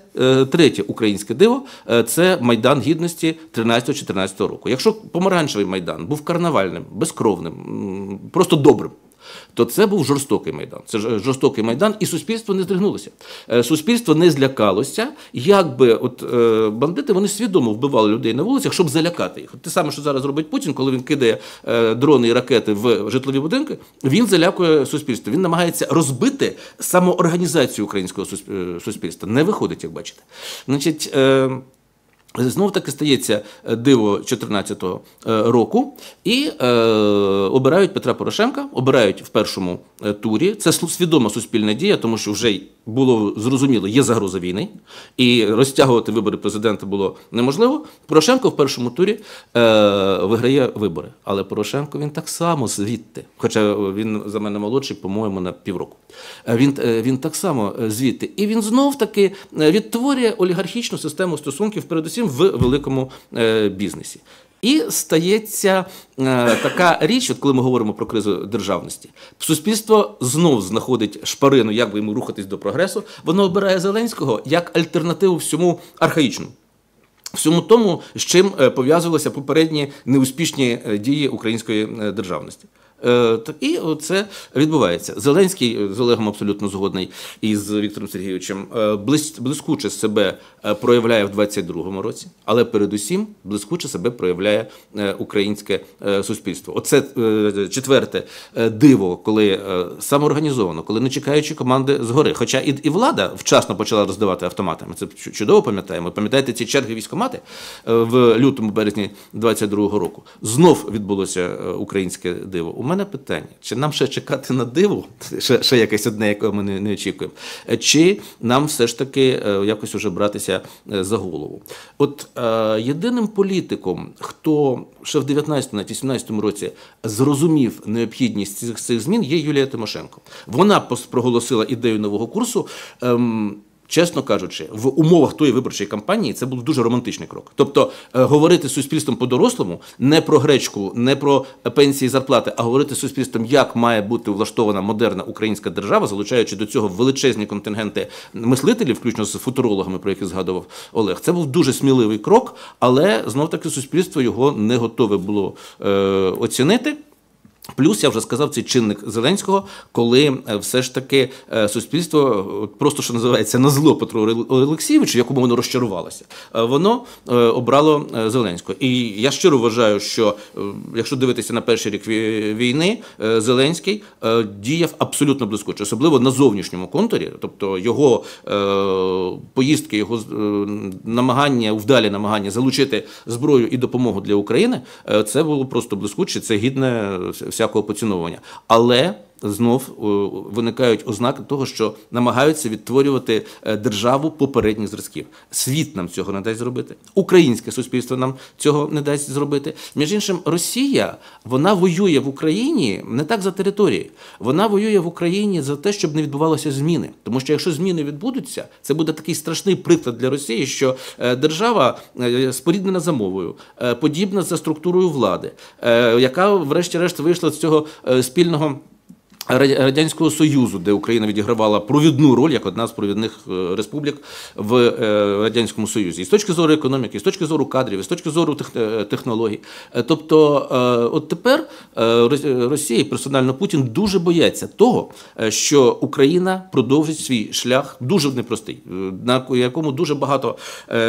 третє українське диво це майдан гідності 13-14 року. Якщо помаранчевий майдан був карнавальним, безкровним, просто добрим то це був жорстокий майдан. Це е, жорстокий майдан, і суспільство не здригнулося. Е, суспільство не злякалося, якби от е, бандити вони свідомо вбивали людей на вулицях, щоб залякати їх. Те саме, що зараз робить Путін, коли він кидає дрони і ракети в житлові будинки, він залякує суспільство. Він намагається розбити самоорганізацію українського суспільства. Не виходить, як бачите. Значить. Знов таки стається е, диво 2014 е, року, і е, обирають Петра Порошенка, обирають в першому е, турі. Це свідома суспільна дія, тому що вже було зрозуміло, є загроза війни, і розтягувати вибори президента було неможливо. Порошенко в першому турі е, виграє вибори. Але Порошенко він так само звідти, хоча він за мене молодший, по-моєму, на півроку. Е, він е, він так само е, звідти. І він знов таки відтворює олігархічну систему стосунків, передусім в великому бізнесі. І стається е, така річ, от коли ми говоримо про кризу державності, суспільство знов знаходить шпарину, як би йому рухатись до прогресу. Воно обирає Зеленського як альтернативу всьому архаїчному, Всьому тому, з чим е, пов'язувалися попередні неуспішні е, дії української е, державності. Е, і це відбувається. Зеленський е, з Олегом абсолютно згодний і з Віктором Сергійовичем е, блискуче себе проявляє в 22-му році, але передусім блискуче себе проявляє українське суспільство. Оце четверте диво, коли самоорганізовано, коли не чекаючи команди згори. Хоча і і влада вчасно почала роздавати автомати. Ми це чудово пам'ятаємо. Пам'ятаєте ці черги військомати в лютому березні 22-го року. Знов відбулося українське диво. У мене питання: чи нам ще чекати на диво, ще ще якесь одне, якого ми не, не очікуємо, чи нам все ж таки е, якось уже братися е, за голову? От е, єдиним політиком, хто ще в 19 навіть 17 році зрозумів необхідність цих, цих змін, є Юлія Тимошенко. Вона проголосила ідею нового курсу. Ем, чесно кажучи, в умовах тої виборчої кампанії це був дуже романтичний крок. Тобто е, говорити з суспільством по-дорослому не про гречку, не про пенсії зарплати, а говорити з суспільством, як має бути влаштована модерна українська держава, залучаючи до цього величезні контингенти мислителів, включно з футурологами, про які згадував Олег. Це був дуже сміливий крок, але знов таки суспільство його не готове було е, оцінити. Плюс я вже сказав цей чинник Зеленського, коли е, все ж таки е, суспільство просто що називається на зло Петру Олексійовичу, якому воно розчарувалося, е, воно обрало Зеленського. І я щиро вважаю, що якщо дивитися на перший рік війни, Зеленський діяв абсолютно блискуче, особливо на зовнішньому контурі, тобто його поїздки, його намагання, вдалі намагання залучити зброю і допомогу для України, це було просто блискуче, це гідне всякого поцінування. Але знов е, виникають ознаки того, що намагаються відтворювати е, державу попередніх зразків. Світ нам цього не дасть зробити, українське суспільство нам цього не дасть зробити. Між іншим, Росія вона воює в Україні не так за території, вона воює в Україні за те, щоб не відбувалося зміни. Тому що якщо зміни відбудуться, це буде такий страшний приклад для Росії, що е, держава споріднена за мовою, подібна за структурою влади, яка, врешті-решт, вийшла з цього спільного. Радянського Союзу, де Україна відігравала провідну роль як одна з провідних е, республік в е, радянському союзі, і з точки зору економіки, і з точки зору кадрів, і з точки зору е, технологій. Тобто, от тепер Росія і персонально Путін дуже бояться того, що Україна продовжить свій шлях дуже непростий, на якому дуже багато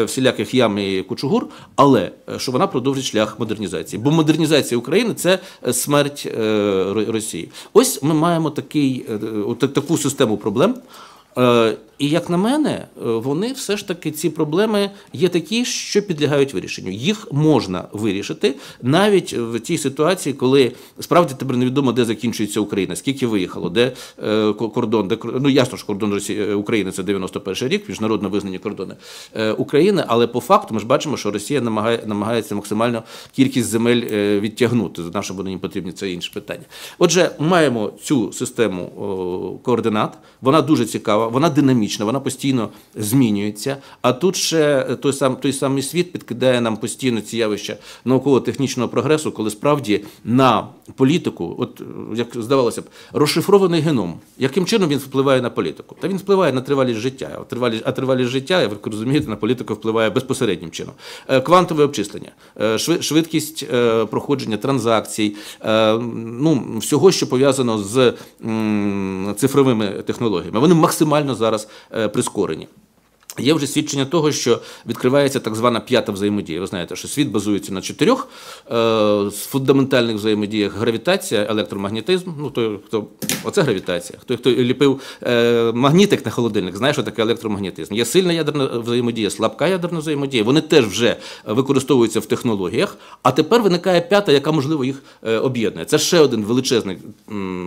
всіляких ям і кучугур, але що вона продовжить шлях модернізації, бо модернізація України це смерть Росії. Ось ми маємо маємо такий, е, таку систему проблем, Е, і як на мене, е, вони все ж таки ці проблеми є такі, що підлягають вирішенню. Їх можна вирішити навіть в тій ситуації, коли справді тебе невідомо, де закінчується Україна, скільки виїхало, де е, кордон, де ну ясно ж кордон Росії України це 91 рік, міжнародно визнані кордони України. Але по факту ми ж бачимо, що Росія намагає намагається максимально кількість земель відтягнути. На що вони потрібні, це інше питання. Отже, маємо цю систему координат. Вона дуже цікава вона динамічна, вона постійно змінюється. А тут ще той сам той самий світ підкидає нам постійно ці явища науково-технічного прогресу, коли справді на політику, от як здавалося б, розшифрований геном, яким чином він впливає на політику? Та він впливає на тривалість життя. А тривалість, а тривалість життя, як ви розумієте, на політику впливає безпосереднім чином. Е, квантове обчислення, е, швидкість е, проходження транзакцій, ну всього, що пов'язано з цифровими технологіями, вони максимально максимально зараз е, прискорені. Є вже свідчення того, що відкривається так звана п'ята взаємодія. Ви знаєте, що світ базується на чотирьох е, фундаментальних взаємодіях: гравітація, електромагнітизм. Ну той, хто оце гравітація, хто хто ліпив е, магнітик на холодильник, знає, що таке електромагнетизм. Є сильна ядерна взаємодія, слабка ядерна взаємодія. Вони теж вже використовуються в технологіях. А тепер виникає п'ята, яка можливо їх е, об'єднує. Це ще один величезний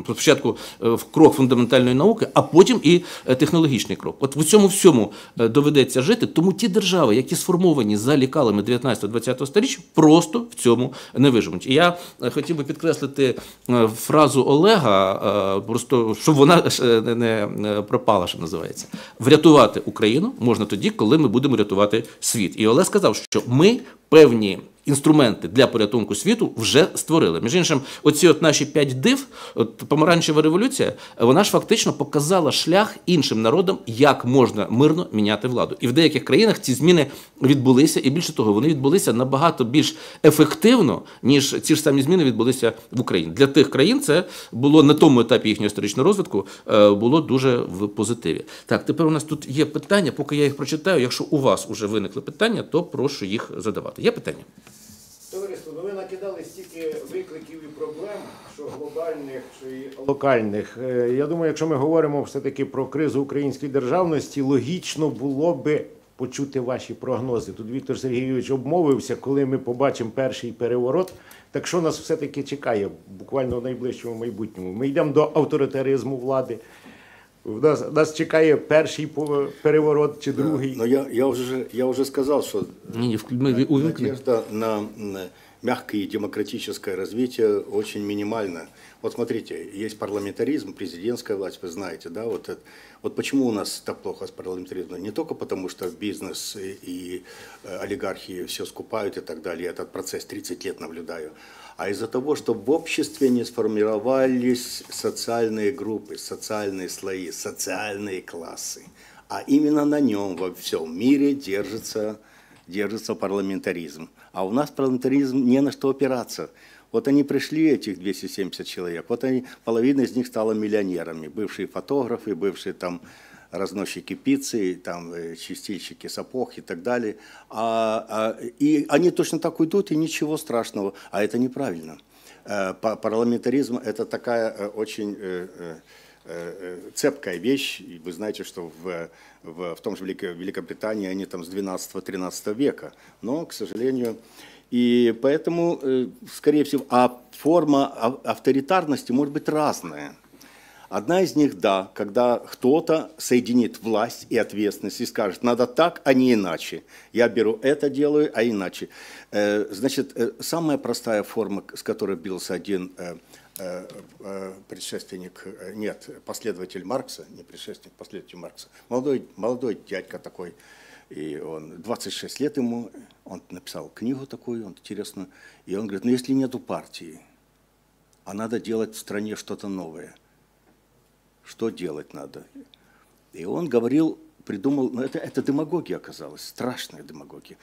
спочатку е, в крок фундаментальної науки, а потім і е, технологічний крок. От в цьому всьому доведеться жити. Тому ті держави, які сформовані за лікалами 19-20 століття, просто в цьому не виживуть. І я е, хотів би підкреслити е, фразу Олега, е, просто щоб вона не пропала, що називається. Врятувати Україну можна тоді, коли ми будемо рятувати світ. І Олег сказав, що ми певні інструменти для порятунку світу вже створили. Між іншим, оці от наші п'ять див, от помаранчева революція, вона ж фактично показала шлях іншим народам, як можна мирно міняти владу. І в деяких країнах ці зміни відбулися, і більше того, вони відбулися набагато більш ефективно, ніж ці ж самі зміни відбулися в Україні. Для тих країн це було на тому етапі їхнього історичного розвитку, е, було дуже в позитиві. Так, тепер у нас тут є питання, поки я їх прочитаю. Якщо у вас вже виникли питання, то прошу їх задавати. Є питання? Товариство, ну ви накидали стільки викликів і проблем, що глобальних, що і локальних. Е, я думаю, якщо ми говоримо все-таки про кризу української державності, логічно було би почути ваші прогнози. Тут Віктор Сергійович обмовився, коли ми побачимо перший переворот. Так що нас все-таки чекає буквально в найближчому майбутньому? Ми йдемо до авторитаризму влади. У нас нас чекає перший переворот чи другий. Но ну, я я вже я вже сказав, що Ні, ми надежда на мягкое и демократическое развитие очень минимально. Вот смотрите, есть парламентаризм, президентская власть, вы знаете, да, вот, это, вот почему у нас так плохо с парламентаризмом? Не только потому, что бизнес и, и олигархи все скупают и так далее, я этот процесс 30 лет наблюдаю, а из-за того, что в обществе не сформировались социальные группы, социальные слои, социальные классы. А именно на нем во всем мире держится, держится парламентаризм. А у нас парламентаризм не на что опираться. Вот они пришли, этих 270 человек, вот они, половина из них стала миллионерами. Бывшие фотографы, бывшие там разносчики пиццы, там, э, чистильщики сапог и так далее. А, а, и они точно так уйдут, и ничего страшного. А это неправильно. Э, парламентаризм – это такая э, очень цепкая вещь. И вы знаете, что в, в, в том же Великобритании они там с 12-13 века. Но, к сожалению, и поэтому, скорее всего, а форма а, авторитарности может быть разная. Одна из них – да, когда кто-то соединит власть и ответственность и скажет, надо так, а не иначе. Я беру это, делаю, а иначе. Э, значит, э, самая простая форма, с которой бился один э, предшественник, нет, последователь Маркса, не предшественник, последователь Маркса, молодой, молодой дядька такой, и он 26 лет ему, он написал книгу такую, он интересную, и он говорит, ну если нету партии, а надо делать в стране что-то новое – что делать надо. И он говорил, придумал, ну это, это демагогия оказалась, страшная демагогия,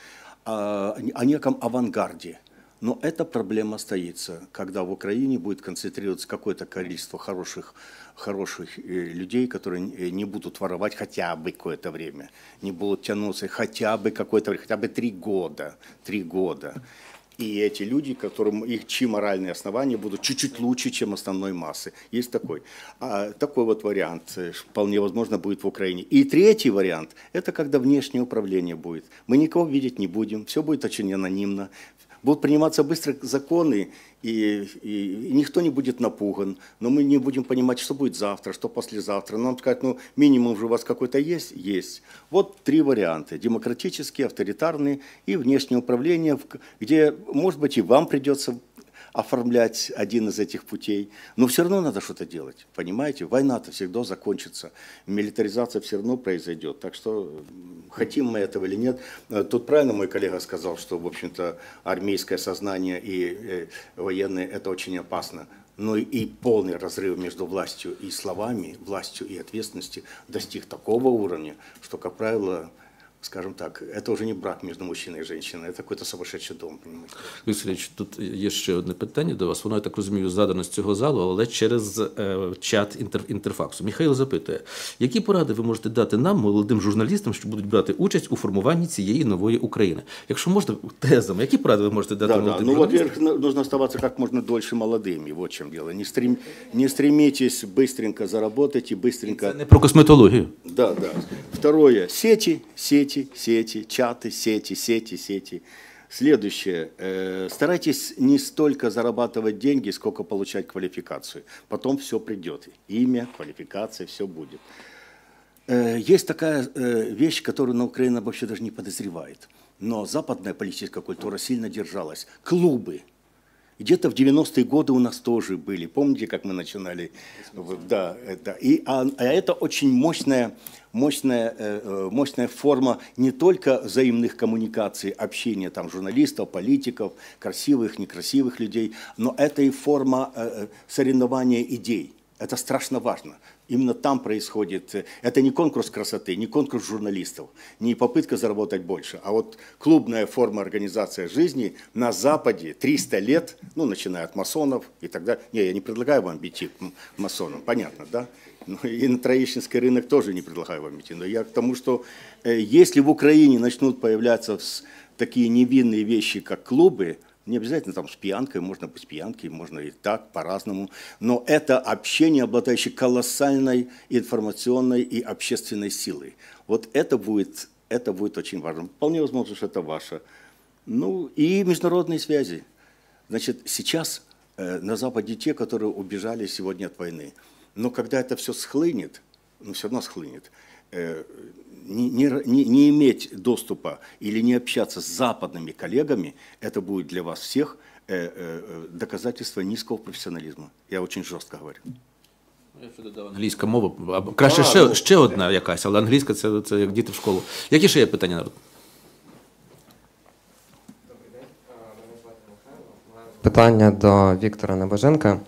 а, о, о неком авангарде. Но эта проблема остается, когда в Украине будет концентрироваться какое-то количество хороших, хороших э, людей, которые э, не будут воровать хотя бы какое-то время, не будут тянуться хотя бы какое-то время, хотя бы три года, три года и эти люди, которым их чьи моральные основания будут чуть-чуть лучше, чем основной массы. Есть такой. А, такой вот вариант э, вполне возможно будет в Украине. И третий вариант – это когда внешнее управление будет. Мы никого видеть не будем, все будет очень анонимно, Будут приниматься быстро законы, и, и, и никто не будет напуган, но мы не будем понимать, что будет завтра, что послезавтра. Нам сказать, ну, минимум же у вас какой-то есть? Есть. Вот три варианта. Демократический, авторитарный и внешнее управление, где, может быть, и вам придется оформлять один из этих путей. Но все равно надо что-то делать, понимаете? Война-то всегда закончится, милитаризация все равно произойдет. Так что, хотим мы этого или нет, э, тут правильно мой коллега сказал, что, в общем-то, армейское сознание и э, военные – это очень опасно но и полный разрыв между властью и словами, властью и ответственностью достиг такого уровня, что, как правило, скажем так, это уже не брак між мужчиною і женщиною, це какой-то сумасшедший дом. Понимаете? тут є ще одне питання до вас. Воно я так розумію, задано з цього залу, але через е, чат інтер, інтерфаксу. Михайло запитує, які поради ви можете дати нам, молодим журналістам, що будуть брати участь у формуванні цієї нової України? Якщо можна, тезами, які поради ви можете дати да, молодим да. Ну, во-первых, нужно оставаться как можно дольше молодыми. Вот в чем дело. Не, стрем... не стремитесь быстренько заработать и быстренько... Це не про косметологію. Да, да. Второе. Сети, сети сети, сети, чаты, сети, сети, сети. Следующее. Э, старайтесь не столько зарабатывать деньги, сколько получать квалификацию. Потом все придет. Имя, квалификация, все будет. Э, есть такая э, вещь, которую на Украина вообще даже не подозревает. Но западная политическая культура сильно держалась. Клубы. Где-то в 90-е годы у нас тоже были. Помните, как мы начинали? Да, это. И, а, а это очень мощная мощная, э, э, мощная форма не только взаимных коммуникаций, общения там, журналистов, политиков, красивых, некрасивых людей, но это и форма э, соревнования идей. Это страшно важно. Именно там происходит. Это не конкурс красоты, не конкурс журналистов, не попытка заработать больше, а вот клубная форма организации жизни на Западе 300 лет, ну, начиная от масонов и так далее. Не, я не предлагаю вам бить масоном, понятно, да? Ну, и на троещинский рынок тоже не предлагаю вам идти. Но я к тому, что э, если в Украине начнут появляться такие невинные вещи, как клубы, не обязательно там с пьянкой, можно быть пьянкой, можно и так, по-разному. Но это общение, обладающее колоссальной информационной и общественной силой. Вот это будет, это будет очень важно. Вполне возможно, что это ваше. Ну и международные связи. Значит, сейчас э, на Западе те, которые убежали сегодня от войны – Но когда это все схлынет, ну все равно схлынет, э, не, не, не иметь доступа или не общаться с западными коллегами, это будет для вас всех э, э, доказательство низкого профессионализма. Я очень жорстко говорю. англійська мова. Краще ще ще одна якась, але англійська це, це як діти в школу. Які ще є питання, народ? Питання до Віктора Небоженка.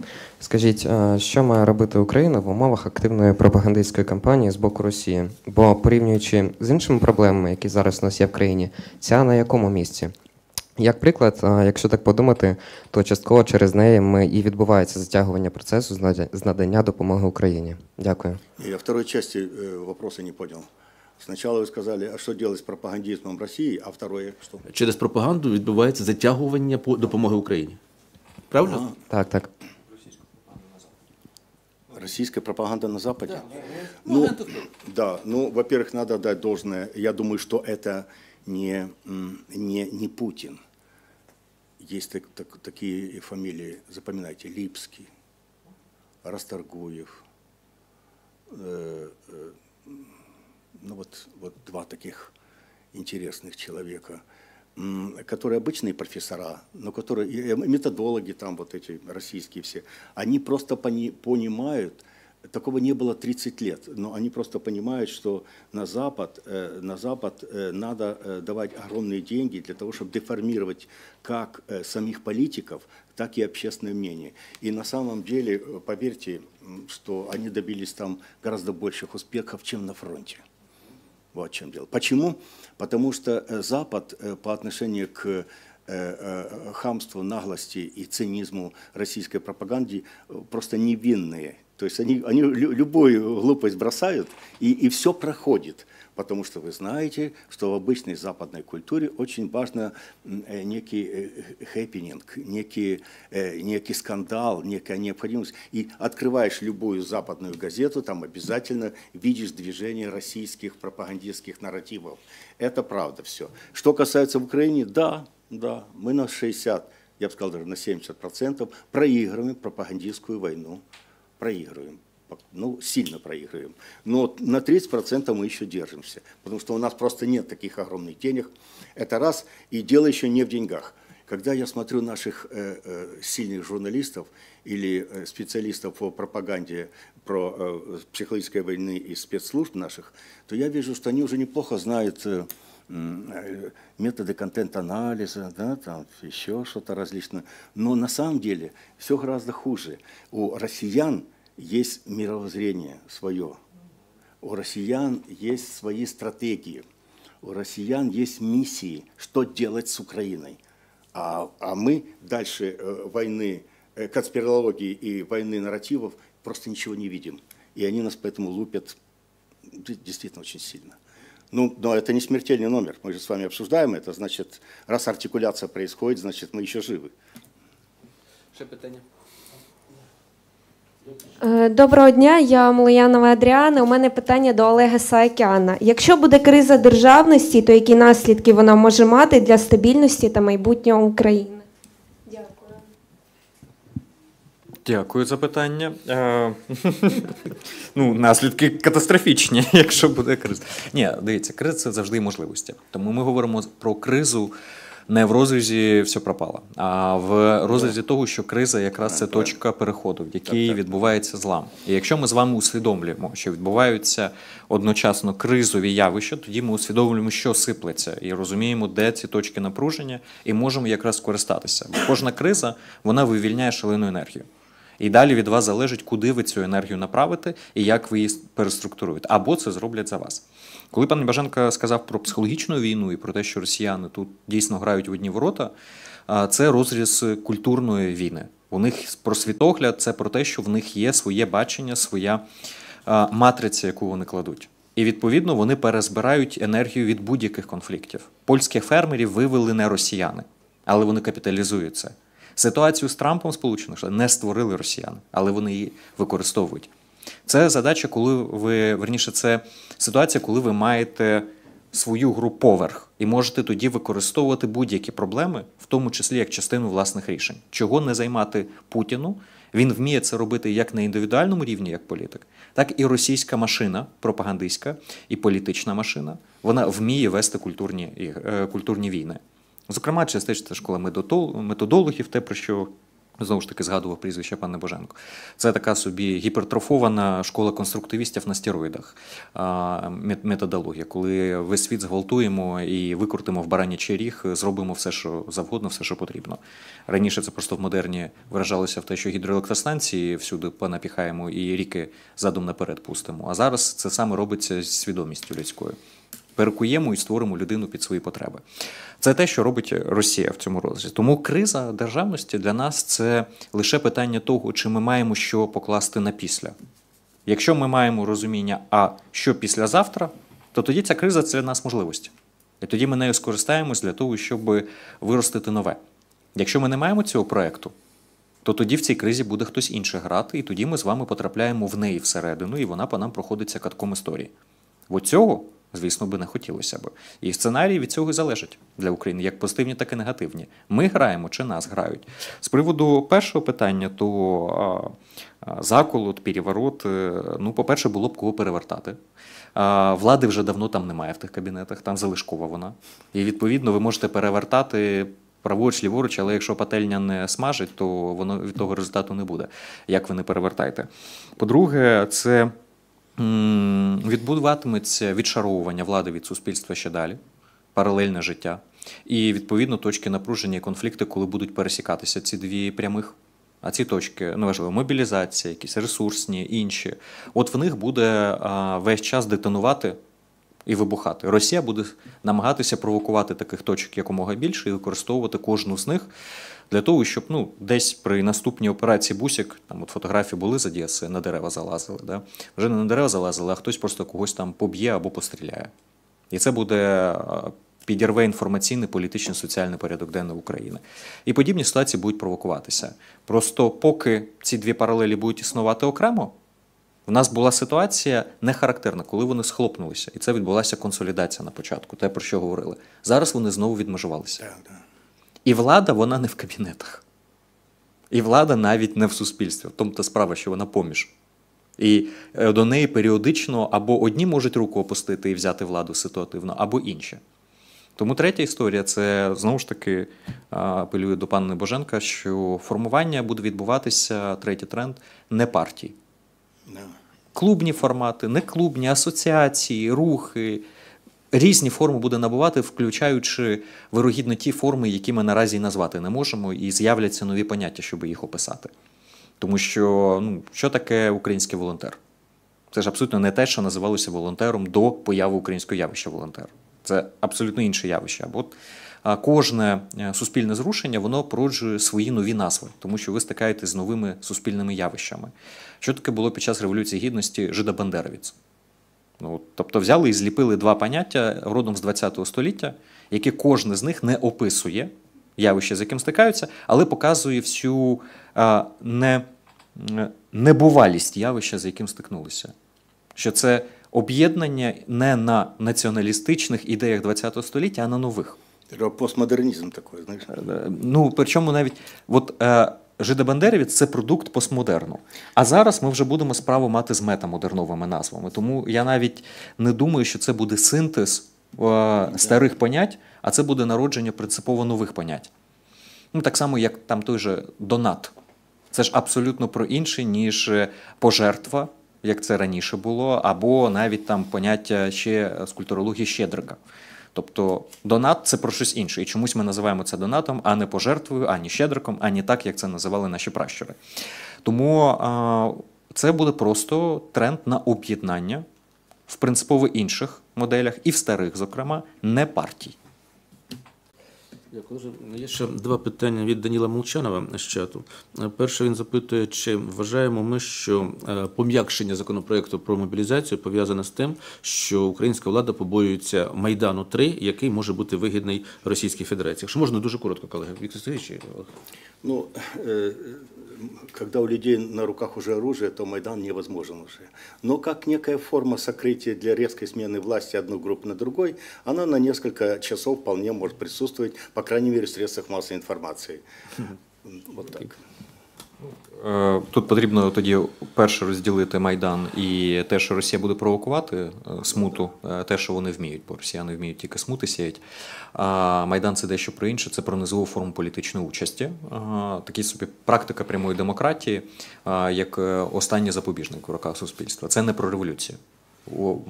Скажіть, е, що має робити Україна в умовах активної пропагандистської кампанії з боку Росії? Бо порівнюючи з іншими проблемами, які зараз у нас є в країні, ця на якому місці? Як приклад, е, якщо так подумати, то частково через неї ми і відбувається затягування процесу з надання допомоги Україні. Дякую. Я второй части е, вопроса не понял. Сначала ви сказали, а що делать з пропагандизмом Росії, а второе що? Через пропаганду відбувається затягування допомоги Україні. Правильно? А, так, так. Российская пропаганда на Западе? Да, ну, ну, да, ну, во-первых, надо дать должное. Я думаю, что это не, не, не Путин. Есть так, так, такие фамилии, запоминайте, Липский, Расторгуев. Э, э, ну вот, вот два таких интересных человека – которые обычные профессора, но которые э, методологи там вот эти российские все, они просто пони, понимают, такого не было 30 лет, но они просто понимают, что на Запад, э, на Запад э, надо давать огромные деньги для того, чтобы деформировать как самих политиков, так и общественное мнение. И на самом деле, поверьте, что они добились там гораздо больших успехов, чем на фронте. Вот в чем дело. Почему? Потому что э, Запад э, по отношению к э, хамству, наглости и цинизму российской пропаганды просто невинные. То есть они, они любую глупость бросают, и, и все проходит потому что вы знаете, что в обычной западной культуре очень важно э, некий э, э, хэппининг, некий, некий скандал, некая необходимость. И открываешь любую западную газету, там обязательно видишь движение российских пропагандистских нарративов. Это правда все. Что касается Украины, да, да, мы на 60, я бы сказал даже на 70% проигрываем пропагандистскую войну. Проигрываем ну, сильно проигрываем. Но на 30% мы еще держимся, потому что у нас просто нет таких огромных денег. Это раз, и дело еще не в деньгах. Когда я смотрю наших э, э, сильных журналистов или э, специалистов по пропаганде про э, психологической войны и спецслужб наших, то я вижу, что они уже неплохо знают э, э, методы контент-анализа, да, там еще что-то различное. Но на самом деле все гораздо хуже. У россиян есть мировоззрение свое. У россиян есть свои стратегии. У россиян есть миссии, что делать с Украиной. А, а мы дальше э, войны, э, конспирологии и войны нарративов просто ничего не видим. И они нас поэтому лупят действительно очень сильно. Ну, но это не смертельный номер. Мы же с вами обсуждаем это. Значит, раз артикуляция происходит, значит, мы еще живы. Ще питання? Е, доброго дня, я Мулиянова Адріана. У мене питання до Олега Саакяна. Якщо буде криза державності, то які наслідки вона може мати для стабільності та майбутнього України? Дякую. Дякую за питання. Е, ну, наслідки катастрофічні, якщо буде криза. Ні, дивіться, криза це завжди можливості. Тому ми говоримо про кризу не в розрізі все пропало, а в розрізі того, що криза якраз це точка переходу, в якій відбувається злам. І якщо ми з вами усвідомлюємо, що відбуваються одночасно кризові явища, тоді ми усвідомлюємо, що сиплеться, і розуміємо, де ці точки напруження, і можемо якраз користатися. Бо кожна криза вона вивільняє шалену енергію. І далі від вас залежить, куди ви цю енергію направите і як ви її переструктуруєте, або це зроблять за вас. Коли пан Баженка сказав про психологічну війну і про те, що росіяни тут дійсно грають в одні ворота, це розріз культурної війни. У них про світогляд це про те, що в них є своє бачення, своя матриця, яку вони кладуть. І відповідно вони перезбирають енергію від будь-яких конфліктів. Польських фермерів вивели не росіяни, але вони капіталізують це. Ситуацію з Трампом Сполучених Штатів не створили росіяни, але вони її використовують. Це задача, коли ви верніше це ситуація, коли ви маєте свою гру поверх і можете тоді використовувати будь-які проблеми, в тому числі як частину власних рішень, чого не займати Путіну. Він вміє це робити як на індивідуальному рівні, як політик, так і російська машина, пропагандистська і політична машина. Вона вміє вести культурні е, культурні війни. Зокрема, частично, школа методологів, те про що Знову ж таки, згадував прізвище пане Боженко. Це така собі гіпертрофована школа конструктивістів на стероїдах методологія, коли весь світ зґвалтуємо і викрутимо в баранячий ріг, зробимо все, що завгодно, все, що потрібно. Раніше це просто в модерні виражалося в те, що гідроелектростанції всюди понапіхаємо і ріки задом наперед пустимо. А зараз це саме робиться з свідомістю людською перекуємо і створимо людину під свої потреби. Це те, що робить Росія в цьому розрізі. Тому криза державності для нас це лише питання того, чи ми маємо що покласти на після. Якщо ми маємо розуміння, а що післязавтра, то тоді ця криза це для нас можливості. І тоді ми нею скористаємось для того, щоб виростити нове. Якщо ми не маємо цього проекту, то тоді в цій кризі буде хтось інший грати, і тоді ми з вами потрапляємо в неї всередину, і вона по нам проходиться катком історії. От цього звісно, би не хотілося б. І сценарії від цього і залежать для України, як позитивні, так і негативні. Ми граємо чи нас грають. З приводу першого питання, то заколот, переворот, е, ну, по-перше, було б кого перевертати. Влади вже давно там немає в тих кабінетах, там залишкова вона. І відповідно ви можете перевертати. Праворуч, ліворуч, але якщо пательня не смажить, то воно від того результату не буде, як ви не перевертаєте. По-друге, це відбуватиметься відшаровування влади від суспільства ще далі, паралельне життя, і відповідно точки напруження і конфлікти, коли будуть пересікатися ці дві прямих. А ці точки неважливо, ну, мобілізація, якісь ресурсні, інші. От в них буде весь час детонувати і вибухати. Росія буде намагатися провокувати таких точок якомога більше і використовувати кожну з них для того, щоб ну, десь при наступній операції бусик, там от фотографії були за ДС, на дерева залазили. Да? Вже не на дерева залазили, а хтось просто когось там поб'є або постріляє. І це буде. Е, підірве інформаційний, політичний, соціальний порядок денний України. І подібні ситуації будуть провокуватися. Просто поки ці дві паралелі будуть існувати окремо, в нас була ситуація не характерна, коли вони схлопнулися. І це відбулася консолідація на початку, те, про що говорили. Зараз вони знову відмежувалися. Так, так. І влада, вона не в кабінетах. І влада навіть не в суспільстві. Тобто справа, що вона поміж. І е, до неї періодично або одні можуть руку опустити і взяти владу ситуативно, або інші. Тому третя історія це знову ж таки апелюю до пана Небоженка, що формування буде відбуватися третій тренд не партій. Клубні формати, не клубні асоціації, рухи, різні форми буде набувати, включаючи вирогідно ті форми, які ми наразі назвати не можемо, і з'являться нові поняття, щоб їх описати. Тому що ну, що таке український волонтер? Це ж абсолютно не те, що називалося волонтером до появи українського явища волонтер. Це абсолютно інше явище. Або е, кожне е, суспільне зрушення воно породжує свої нові назви, тому що ви стикаєтесь з новими суспільними явищами. Що таке було під час Революції Гідності Жида Бандеровіць? Ну, Тобто взяли і зліпили два поняття родом з ХХ століття, які кожне з них не описує явище, з яким стикаються, але показує всю а, не, небувалість явища, з яким стикнулися. Що це об'єднання не на націоналістичних ідеях ХХ століття, а на нових. Постмодернізм такий, знаєш. Ну, причому навіть от, е, Жидобандерівець це продукт постмодерну. А зараз ми вже будемо справу мати з метамодерновими назвами. Тому я навіть не думаю, що це буде синтез е, старих понять, а це буде народження принципово нових понять. Ну, Так само, як там той же донат. Це ж абсолютно про інше, ніж е, пожертва, як це раніше було, або навіть там поняття ще е, з культурології щедрика. Тобто донат це про щось інше. І чомусь ми називаємо це донатом, а не пожертвою, ані щедриком, ані так, як це називали наші пращури. Тому а, це буде просто тренд на об'єднання в принципово інших моделях, і в старих, зокрема, не партій. Дякую. Є ще два питання від Даніла Молчанова з чату. Е, перше він запитує, чи вважаємо ми, що е, пом'якшення законопроекту про мобілізацію пов'язане з тим, що українська влада побоюється майдану 3 який може бути вигідний Російській Федерації. Якщо можна дуже коротко, колеги Віктор Сергійович? Ну е, когда у людей на руках уже оружие, то Майдан невозможен уже. Но как некая форма сокрытия для резкой смены власти одной группы на другой, она на несколько часов вполне может присутствовать, по крайней мере, в средствах массовой информации. Вот так. Е, тут потрібно тоді перше розділити майдан і те, що Росія буде провокувати е, смуту, е, те, що вони вміють, бо росіяни вміють тільки смути сіять. А майдан це дещо про інше. Це про низову форму політичної участі. Такі собі практика прямої демократії, як останній запобіжник в руках суспільства. Це не про революцію.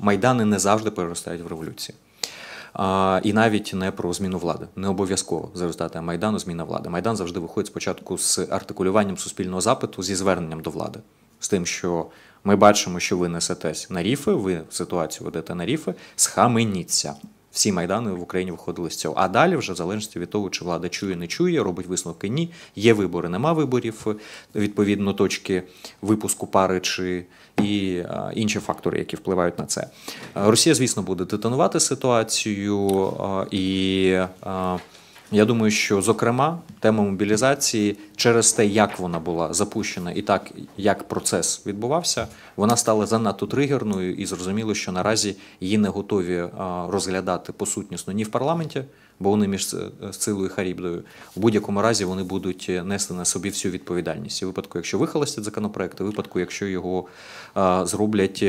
Майдани не завжди переростають в революцію і навіть не про зміну влади. Не обов'язково за результатами майдану зміна влади. Майдан завжди виходить спочатку з артикулюванням суспільного запиту зі зверненням до влади, з тим, що ми бачимо, що ви несетесь на ріфи, ви ситуацію ведете на ріфи, схаменіться всі майдани в Україні виходили з цього. А далі, вже в залежності від того, чи влада чує, не чує, робить висновки ні. Є вибори, нема виборів відповідно точки випуску пари чи і інші фактори, які впливають на це. Росія, звісно, буде детонувати ситуацію і. Я думаю, що зокрема тема мобілізації через те, як вона була запущена, і так як процес відбувався, вона стала занадто тригерною, і зрозуміло, що наразі її не готові розглядати по сутнісно ні в парламенті бо вони між е, силою Харібдою У будь-якому разі вони будуть е, нести на собі всю відповідальність у випадку, якщо вихолостять законопроект, у випадку, якщо його а, е, зроблять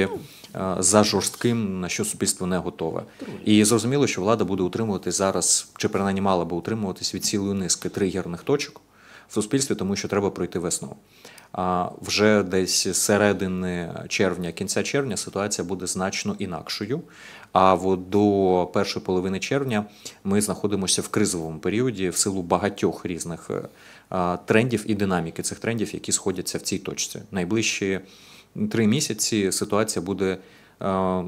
а, за жорстким, на що суспільство не готове, і зрозуміло, що влада буде утримувати зараз, чи принаймні мала би утримуватись від цілої низки тригерних точок в суспільстві, тому що треба пройти весну. А вже десь середини червня, кінця червня ситуація буде значно інакшою. А до першої половини червня ми знаходимося в кризовому періоді в силу багатьох різних е, трендів і динаміки цих трендів, які сходяться в цій точці. Найближчі три місяці ситуація буде е,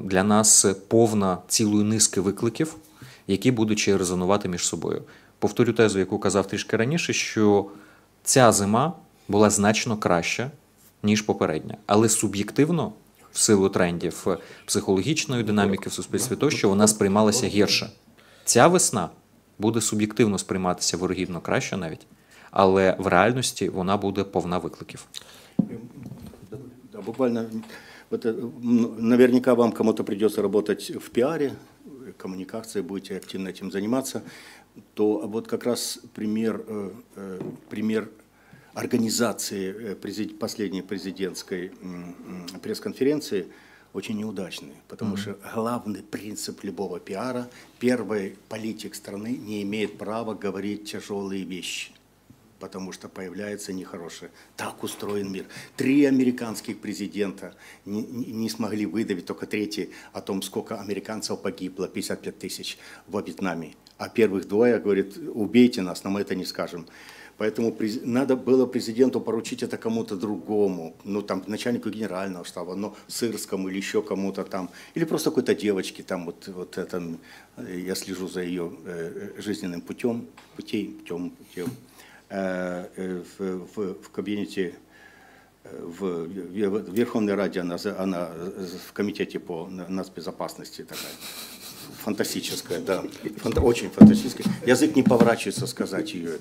для нас повна цілої низки викликів, які будуть резонувати між собою. Повторю тезу, яку казав трішки раніше, що ця зима була значно краща, ніж попередня, але суб'єктивно в силу трендів е, психологічної динаміки в суспільстві, тощо вона сприймалася гірше. Ця весна буде суб'єктивно сприйматися ворогівно краще навіть, але в реальності вона буде повна викликів. Да, буквально э, наверняка вам кому-то придется работать в піарі, коммуникации, будете активно цим займатися, то вот якраз примір. пример, э, э, организации э, последней президентской пресс-конференции очень неудачные, потому mm-hmm. что главный принцип любого пиара – первый политик страны не имеет права говорить тяжелые вещи потому что появляется нехорошее. Так устроен мир. Три американских президента не, не смогли выдавить, только третий, о том, сколько американцев погибло, 55 тысяч во Вьетнаме. А первых двое говорит, убейте нас, но мы это не скажем. Поэтому надо было президенту поручить это кому-то другому, ну там начальнику генерального штаба, но ну, Сырскому или еще кому-то там, или просто какой-то девочке там вот, вот это, э, я слежу за ее э, э, жизненным путем, путей, путем, путем, в, в, в кабинете в, в Верховной Раде, она, она в комитете по нацбезопасности такая фантастическая, да, фанта, очень фантастическая. Язык не поворачивается сказать ее.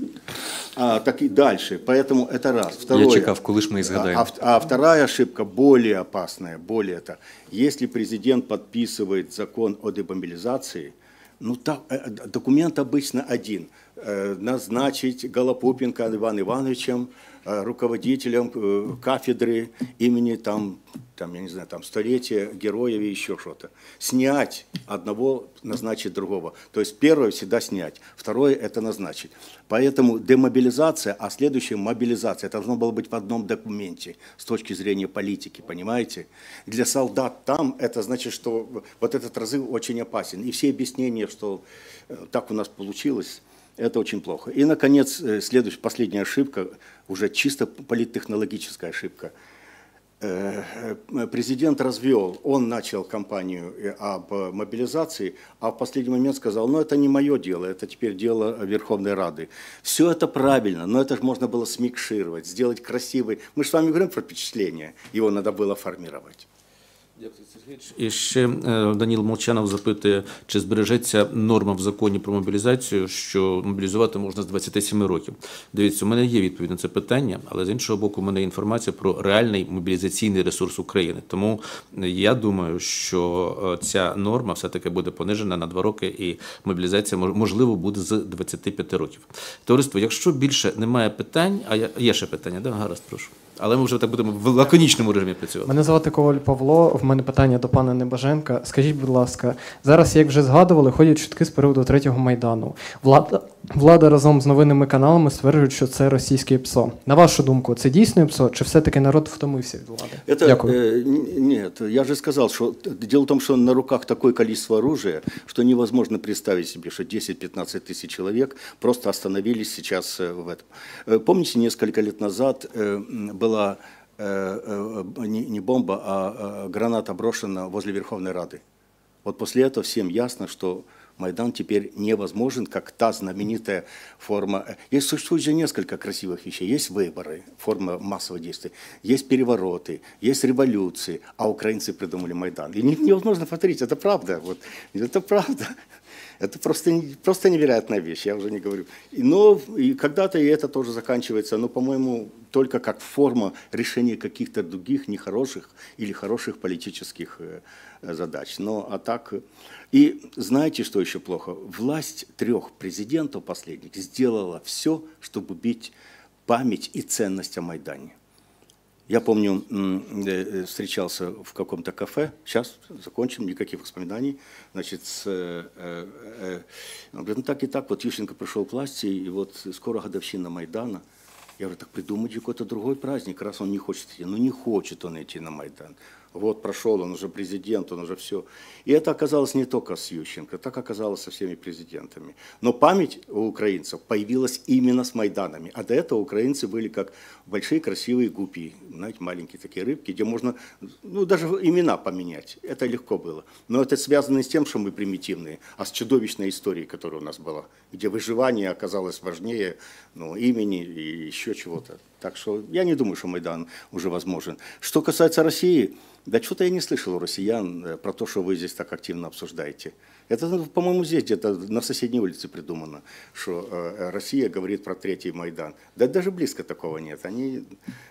А, так и дальше, поэтому это раз. Второе, Я чекав, кулыш мы изгадаем. А, а, а вторая ошибка более опасная, более это. Если президент подписывает закон о демобилизации, ну, так, э, э, документ обычно один. Э, назначить Голопупенко Иван Ивановичем, Э, руководителем э, кафедры имени там, там, я не знаю, там столетия героев и еще что-то. Снять одного, назначить другого. То есть первое всегда снять, второе это назначить. Поэтому демобилизация, а следующая мобилизация, это должно было быть в одном документе с точки зрения политики, понимаете? Для солдат там это значит, что вот этот разрыв очень опасен. И все объяснения, что э, так у нас получилось – это очень плохо. И, наконец, э, следующая, последняя ошибка, уже чисто политтехнологическая ошибка. Э, э, президент развел, он начал кампанию об мобилизации, а в последний момент сказал, ну это не мое дело, это теперь дело Верховной Рады. Все это правильно, но это же можно было смикшировать, сделать красивый. Мы же с вами говорим про впечатление, его надо было формировать. І ще е, Даніл Молчанов запитує, чи збережеться норма в законі про мобілізацію, що мобілізувати можна з 27 років. Дивіться, у мене є відповідь на це питання, але з іншого боку, у мене інформація про реальний мобілізаційний ресурс України. Тому е, я думаю, що е, ця норма все таки буде понижена на 2 роки, і мобілізація можливо буде з 25 років. Товариство, якщо більше немає питань, а є ще питання, да гаразд, прошу. Але ми вже так будемо в лаконічному режимі працювати. Мене звати Коваль Павло. В мене питання до пана Небаженка. Скажіть, будь ласка, зараз, як вже згадували, ходять чутки з приводу третього майдану. Влада влада разом з новинними каналами стверджують, що це російське ПСО. На вашу думку, це дійсно ПСО? Чи все-таки народ втомився від влади? Это, Дякую. Э, е, нет, я вже сказав, що дело в тому, що на руках такое количество оружия, что невозможно представити себе, що 10-15 тисяч чоловік просто остановились сейчас в этом. Е, помните, несколько лет назад был е, была э, э, не бомба, а э, граната брошена возле Верховной Рады. Вот после этого всем ясно, что Майдан теперь невозможен, как та знаменитая форма. Есть, существует же несколько красивых вещей. Есть выборы, форма массового действия, есть перевороты, есть революции, а украинцы придумали Майдан. И невозможно повторить, это правда. Вот, это правда. Это просто, просто невероятная вещь, я уже не говорю. И, но и когда-то и это тоже заканчивается, но, по-моему, только как форма решения каких-то других нехороших или хороших политических э, задач. Но а так... И знаете, что еще плохо? Власть трех президентов последних сделала все, чтобы бить память и ценность о Майдане. Я помню, э, встречался в каком-то кафе, сейчас закончим, никаких воспоминаний. Значит, с, э, э, э, он говорит, ну так и так, вот Ющенко пришел к власти, и вот скоро годовщина Майдана. Я говорю, так придумайте какой-то другой праздник, раз он не хочет идти. Ну не хочет он идти на Майдан вот прошел, он уже президент, он уже все. И это оказалось не только с Ющенко, так оказалось со всеми президентами. Но память у украинцев появилась именно с Майданами. А до этого украинцы были как большие красивые гупи, знаете, маленькие такие рыбки, где можно ну, даже имена поменять. Это легко было. Но это связано не с тем, что мы примитивные, а с чудовищной историей, которая у нас была, где выживание оказалось важнее ну, имени и еще чего-то. Так что я не думаю, что Майдан уже возможен. Что касается России, да что-то я не слышал у россиян э, про то, что вы здесь так активно обсуждаете. Это, ну, по-моему, здесь где-то на соседней улице придумано, что э, э, Россия говорит про третий Майдан. Да даже близко такого нет. Они...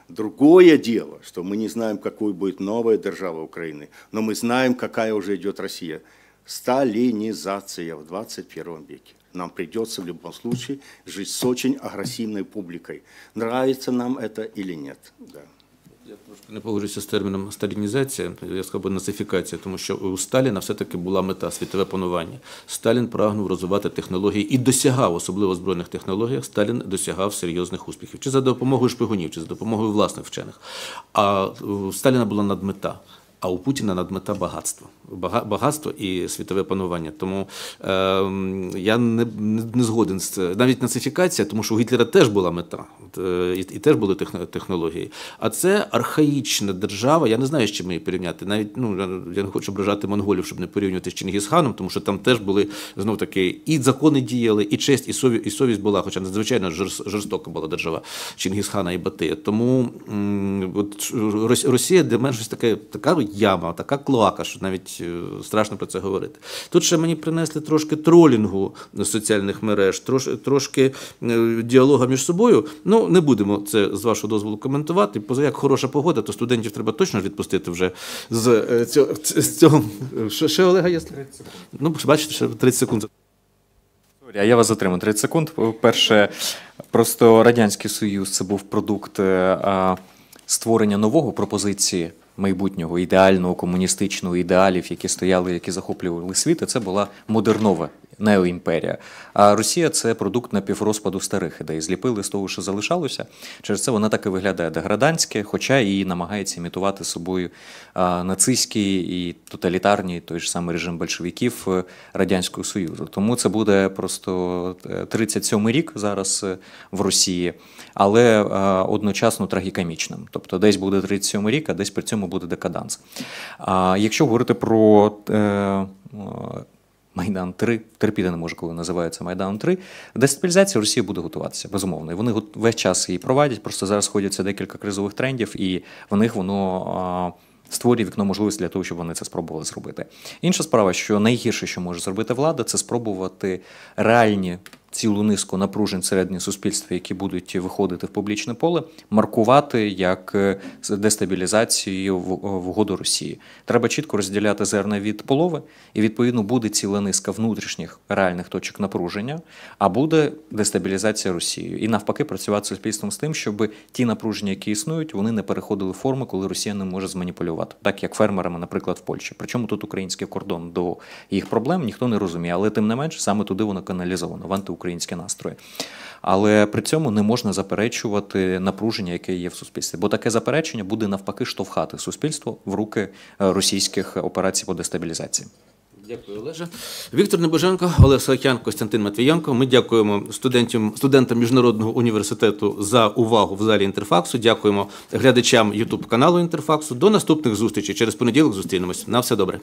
Другое дело, что мы не знаем, какой будет новая держава Украины, но мы знаем, какая уже идет Россия. Сталинизация в 21 веке. Нам придется в любом случае жить с очень агрессивной публикой. Нравится нам это или нет. Да. Я трошки не погоджуюся з терміном сталінізація, я сказав би нацифікація, тому що у Сталіна все-таки була мета світове панування. Сталін прагнув розвивати технології і досягав, особливо в збройних технологіях, Сталін досягав серйозних успіхів. Чи за допомогою шпигунів, чи за допомогою власних вчених. А у Сталіна була надмета. А у Путіна надмета багатство, багатство і світове панування. Тому е, я не не, згоден з Навіть нацифікація, тому що у Гітлера теж була мета, е, і і теж були технології. А це архаїчна держава. Я не знаю, з чим її порівняти. Навіть ну я не хочу ображати монголів, щоб не порівнювати з Чингісханом, тому що там теж були знов таки і закони діяли, і честь, і совість, і совість була, хоча надзвичайно жорстока була держава Чингісхана і Батия. Тому м, от Росія, де менш така така яма, така клоака, що навіть е, страшно про це говорити. Тут ще мені принесли трошки тролінгу соціальних мереж, трошки е, діалога між собою. Ну не будемо це з вашого дозволу коментувати. Поза як хороша погода, то студентів треба точно відпустити вже з е, цього з цього. Що ще Олега є? 30 Ну бачите, ще 30 секунд. А я вас затримаю 30 секунд. Перше, просто радянський союз це був продукт створення нового пропозиції майбутнього ідеального комуністичного ідеалів, які стояли, які захоплювали світ, і це була модернова неоімперія. А Росія це продукт напіврозпаду старих ідей. Зліпили з того, що залишалося. Через це вона так і виглядає деградантське, хоча і намагається імітувати собою нацистські і тоталітарні той ж самий режим большевиків е, Радянського Союзу. Тому це буде просто 37-й е, рік зараз е, в Росії, але одночасно трагікомічним. Тобто, десь буде 37-й рік, а десь при цьому буде декаданс. А Якщо говорити про Майдан 3 терпіти не може коли називається Майдан 3 Дестабілізація Росія буде готуватися. Безумовно, і вони весь час її провадять. Просто зараз ходяться декілька кризових трендів, і в них воно. Створює вікно можливості для того, щоб вони це спробували зробити. Інша справа, що найгірше, що може зробити влада, це спробувати реальні цілу низку напружень середнього суспільства, які будуть виходити в публічне поле, маркувати як е, дестабілізацію в угоду е, Росії. Треба чітко розділяти зерна від полови, і відповідно буде ціла низка внутрішніх реальних точок напруження, а буде дестабілізація Росією. І навпаки, працювати суспільством з тим, щоб ті напруження, які існують, вони не переходили в форми, коли Росія не може зманіпулювати, так як фермерами, наприклад, в Польщі. Причому тут український кордон до їх проблем ніхто не розуміє, але тим не менш саме туди воно каналізовано в антиукраїнську українські настрої. Але при цьому не можна заперечувати напруження, яке є в суспільстві, бо таке заперечення буде навпаки штовхати суспільство в руки е, російських операцій по дестабілізації. Дякую, Олеже. Віктор Небоженко, Олег Саркян, Костянтин Матвієнко. Ми дякуємо студентам студентам міжнародного університету за увагу в залі інтерфаксу. Дякуємо глядачам Ютуб каналу Інтерфаксу. До наступних зустрічей через понеділок зустрінемось. На все добре.